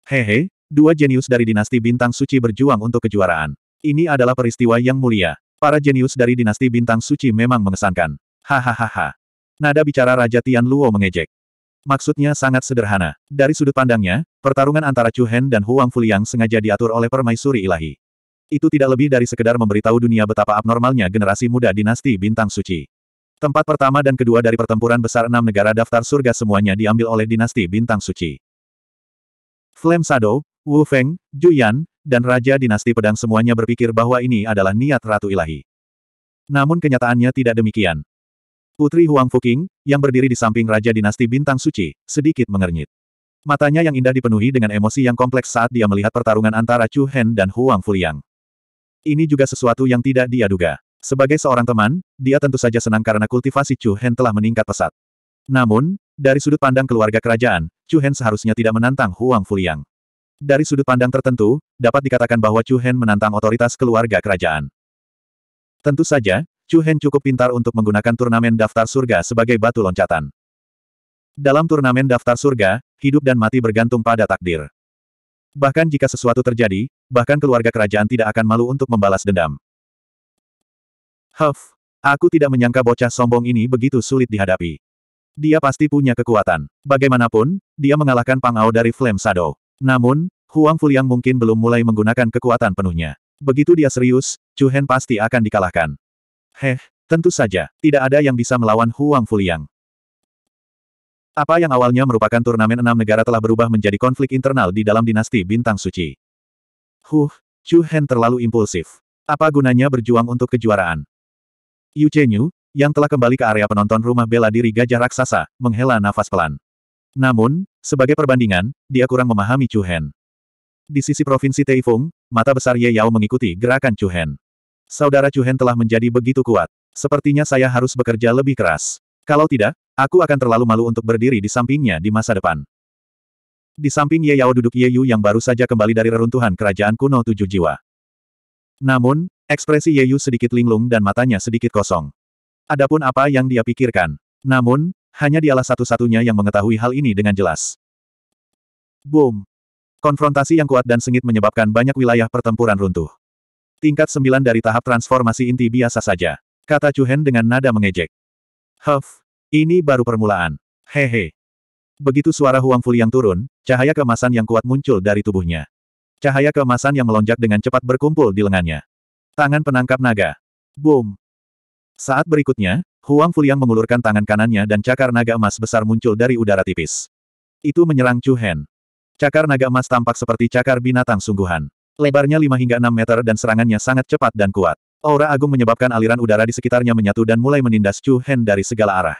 Hehe, dua jenius dari dinasti bintang suci berjuang untuk kejuaraan. Ini adalah peristiwa yang mulia. Para jenius dari dinasti bintang suci memang mengesankan. Hahaha. Nada bicara Raja Tian Luo mengejek. Maksudnya sangat sederhana. Dari sudut pandangnya, pertarungan antara Chu Hen dan Huang Fuliang sengaja diatur oleh permaisuri ilahi. Itu tidak lebih dari sekedar memberitahu dunia betapa abnormalnya generasi muda dinasti bintang suci. Tempat pertama dan kedua dari pertempuran besar enam negara daftar surga semuanya diambil oleh dinasti bintang suci. Flame Shadow, Wu Feng, Yan, dan Raja Dinasti Pedang semuanya berpikir bahwa ini adalah niat Ratu Ilahi. Namun kenyataannya tidak demikian. Putri Huang Fuking, yang berdiri di samping Raja Dinasti Bintang Suci, sedikit mengernyit. Matanya yang indah dipenuhi dengan emosi yang kompleks saat dia melihat pertarungan antara Chu Hen dan Huang Fuliang. Ini juga sesuatu yang tidak dia duga. Sebagai seorang teman, dia tentu saja senang karena kultivasi Chu Hen telah meningkat pesat. Namun, dari sudut pandang keluarga kerajaan, Chu Hen seharusnya tidak menantang Huang Fuliang. Dari sudut pandang tertentu, dapat dikatakan bahwa Chu Hen menantang otoritas keluarga kerajaan. Tentu saja, Chu Hen cukup pintar untuk menggunakan turnamen daftar surga sebagai batu loncatan. Dalam turnamen daftar surga, hidup dan mati bergantung pada takdir. Bahkan jika sesuatu terjadi, bahkan keluarga kerajaan tidak akan malu untuk membalas dendam. Huff, aku tidak menyangka bocah sombong ini begitu sulit dihadapi. Dia pasti punya kekuatan. Bagaimanapun, dia mengalahkan Pang Ao dari Flame Shadow. Namun, Huang Fuliang mungkin belum mulai menggunakan kekuatan penuhnya. Begitu dia serius, Chu Hen pasti akan dikalahkan. Heh, tentu saja, tidak ada yang bisa melawan Huang Fuliang. Apa yang awalnya merupakan turnamen enam negara telah berubah menjadi konflik internal di dalam dinasti Bintang Suci. Huh, Chu Hen terlalu impulsif. Apa gunanya berjuang untuk kejuaraan? Yu Chenyu, yang telah kembali ke area penonton rumah bela diri gajah raksasa, menghela nafas pelan. Namun, sebagai perbandingan, dia kurang memahami Chu Hen. Di sisi provinsi Teifung, mata besar Ye Yao mengikuti gerakan Chu Hen. Saudara Chu Hen telah menjadi begitu kuat. Sepertinya saya harus bekerja lebih keras. Kalau tidak, aku akan terlalu malu untuk berdiri di sampingnya di masa depan. Di samping Ye Yao duduk Ye Yu yang baru saja kembali dari reruntuhan kerajaan kuno tujuh jiwa. Namun, Ekspresi Ye Yu sedikit linglung dan matanya sedikit kosong. Adapun apa yang dia pikirkan. Namun, hanya dialah satu-satunya yang mengetahui hal ini dengan jelas. Boom! Konfrontasi yang kuat dan sengit menyebabkan banyak wilayah pertempuran runtuh. Tingkat 9 dari tahap transformasi inti biasa saja. Kata Chu Hen dengan nada mengejek. Huff, ini baru permulaan. Hehe. Begitu suara Huang yang turun, cahaya kemasan yang kuat muncul dari tubuhnya. Cahaya kemasan yang melonjak dengan cepat berkumpul di lengannya. Tangan penangkap naga. Boom. Saat berikutnya, Huang Fuliang mengulurkan tangan kanannya dan cakar naga emas besar muncul dari udara tipis. Itu menyerang Chu Hen. Cakar naga emas tampak seperti cakar binatang sungguhan. Lebarnya 5 hingga 6 meter dan serangannya sangat cepat dan kuat. Aura agung menyebabkan aliran udara di sekitarnya menyatu dan mulai menindas Chu Hen dari segala arah.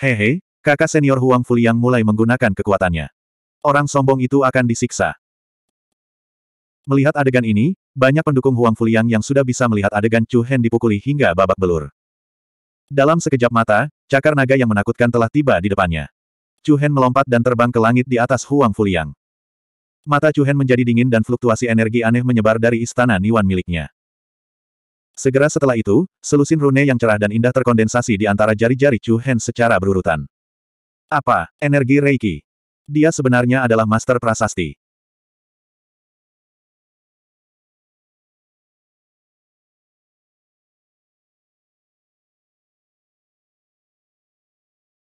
Hehe, kakak senior Huang Fuliang mulai menggunakan kekuatannya. Orang sombong itu akan disiksa. Melihat adegan ini, banyak pendukung Huang Fuliang yang sudah bisa melihat adegan Chu Hen dipukuli hingga babak belur. Dalam sekejap mata, cakar naga yang menakutkan telah tiba di depannya. Chu Hen melompat dan terbang ke langit di atas Huang Fuliang. Mata Chu Hen menjadi dingin dan fluktuasi energi aneh menyebar dari istana Niwan miliknya. Segera setelah itu, selusin rune yang cerah dan indah terkondensasi di antara jari-jari Chu Hen secara berurutan. Apa? Energi Reiki. Dia sebenarnya adalah master prasasti.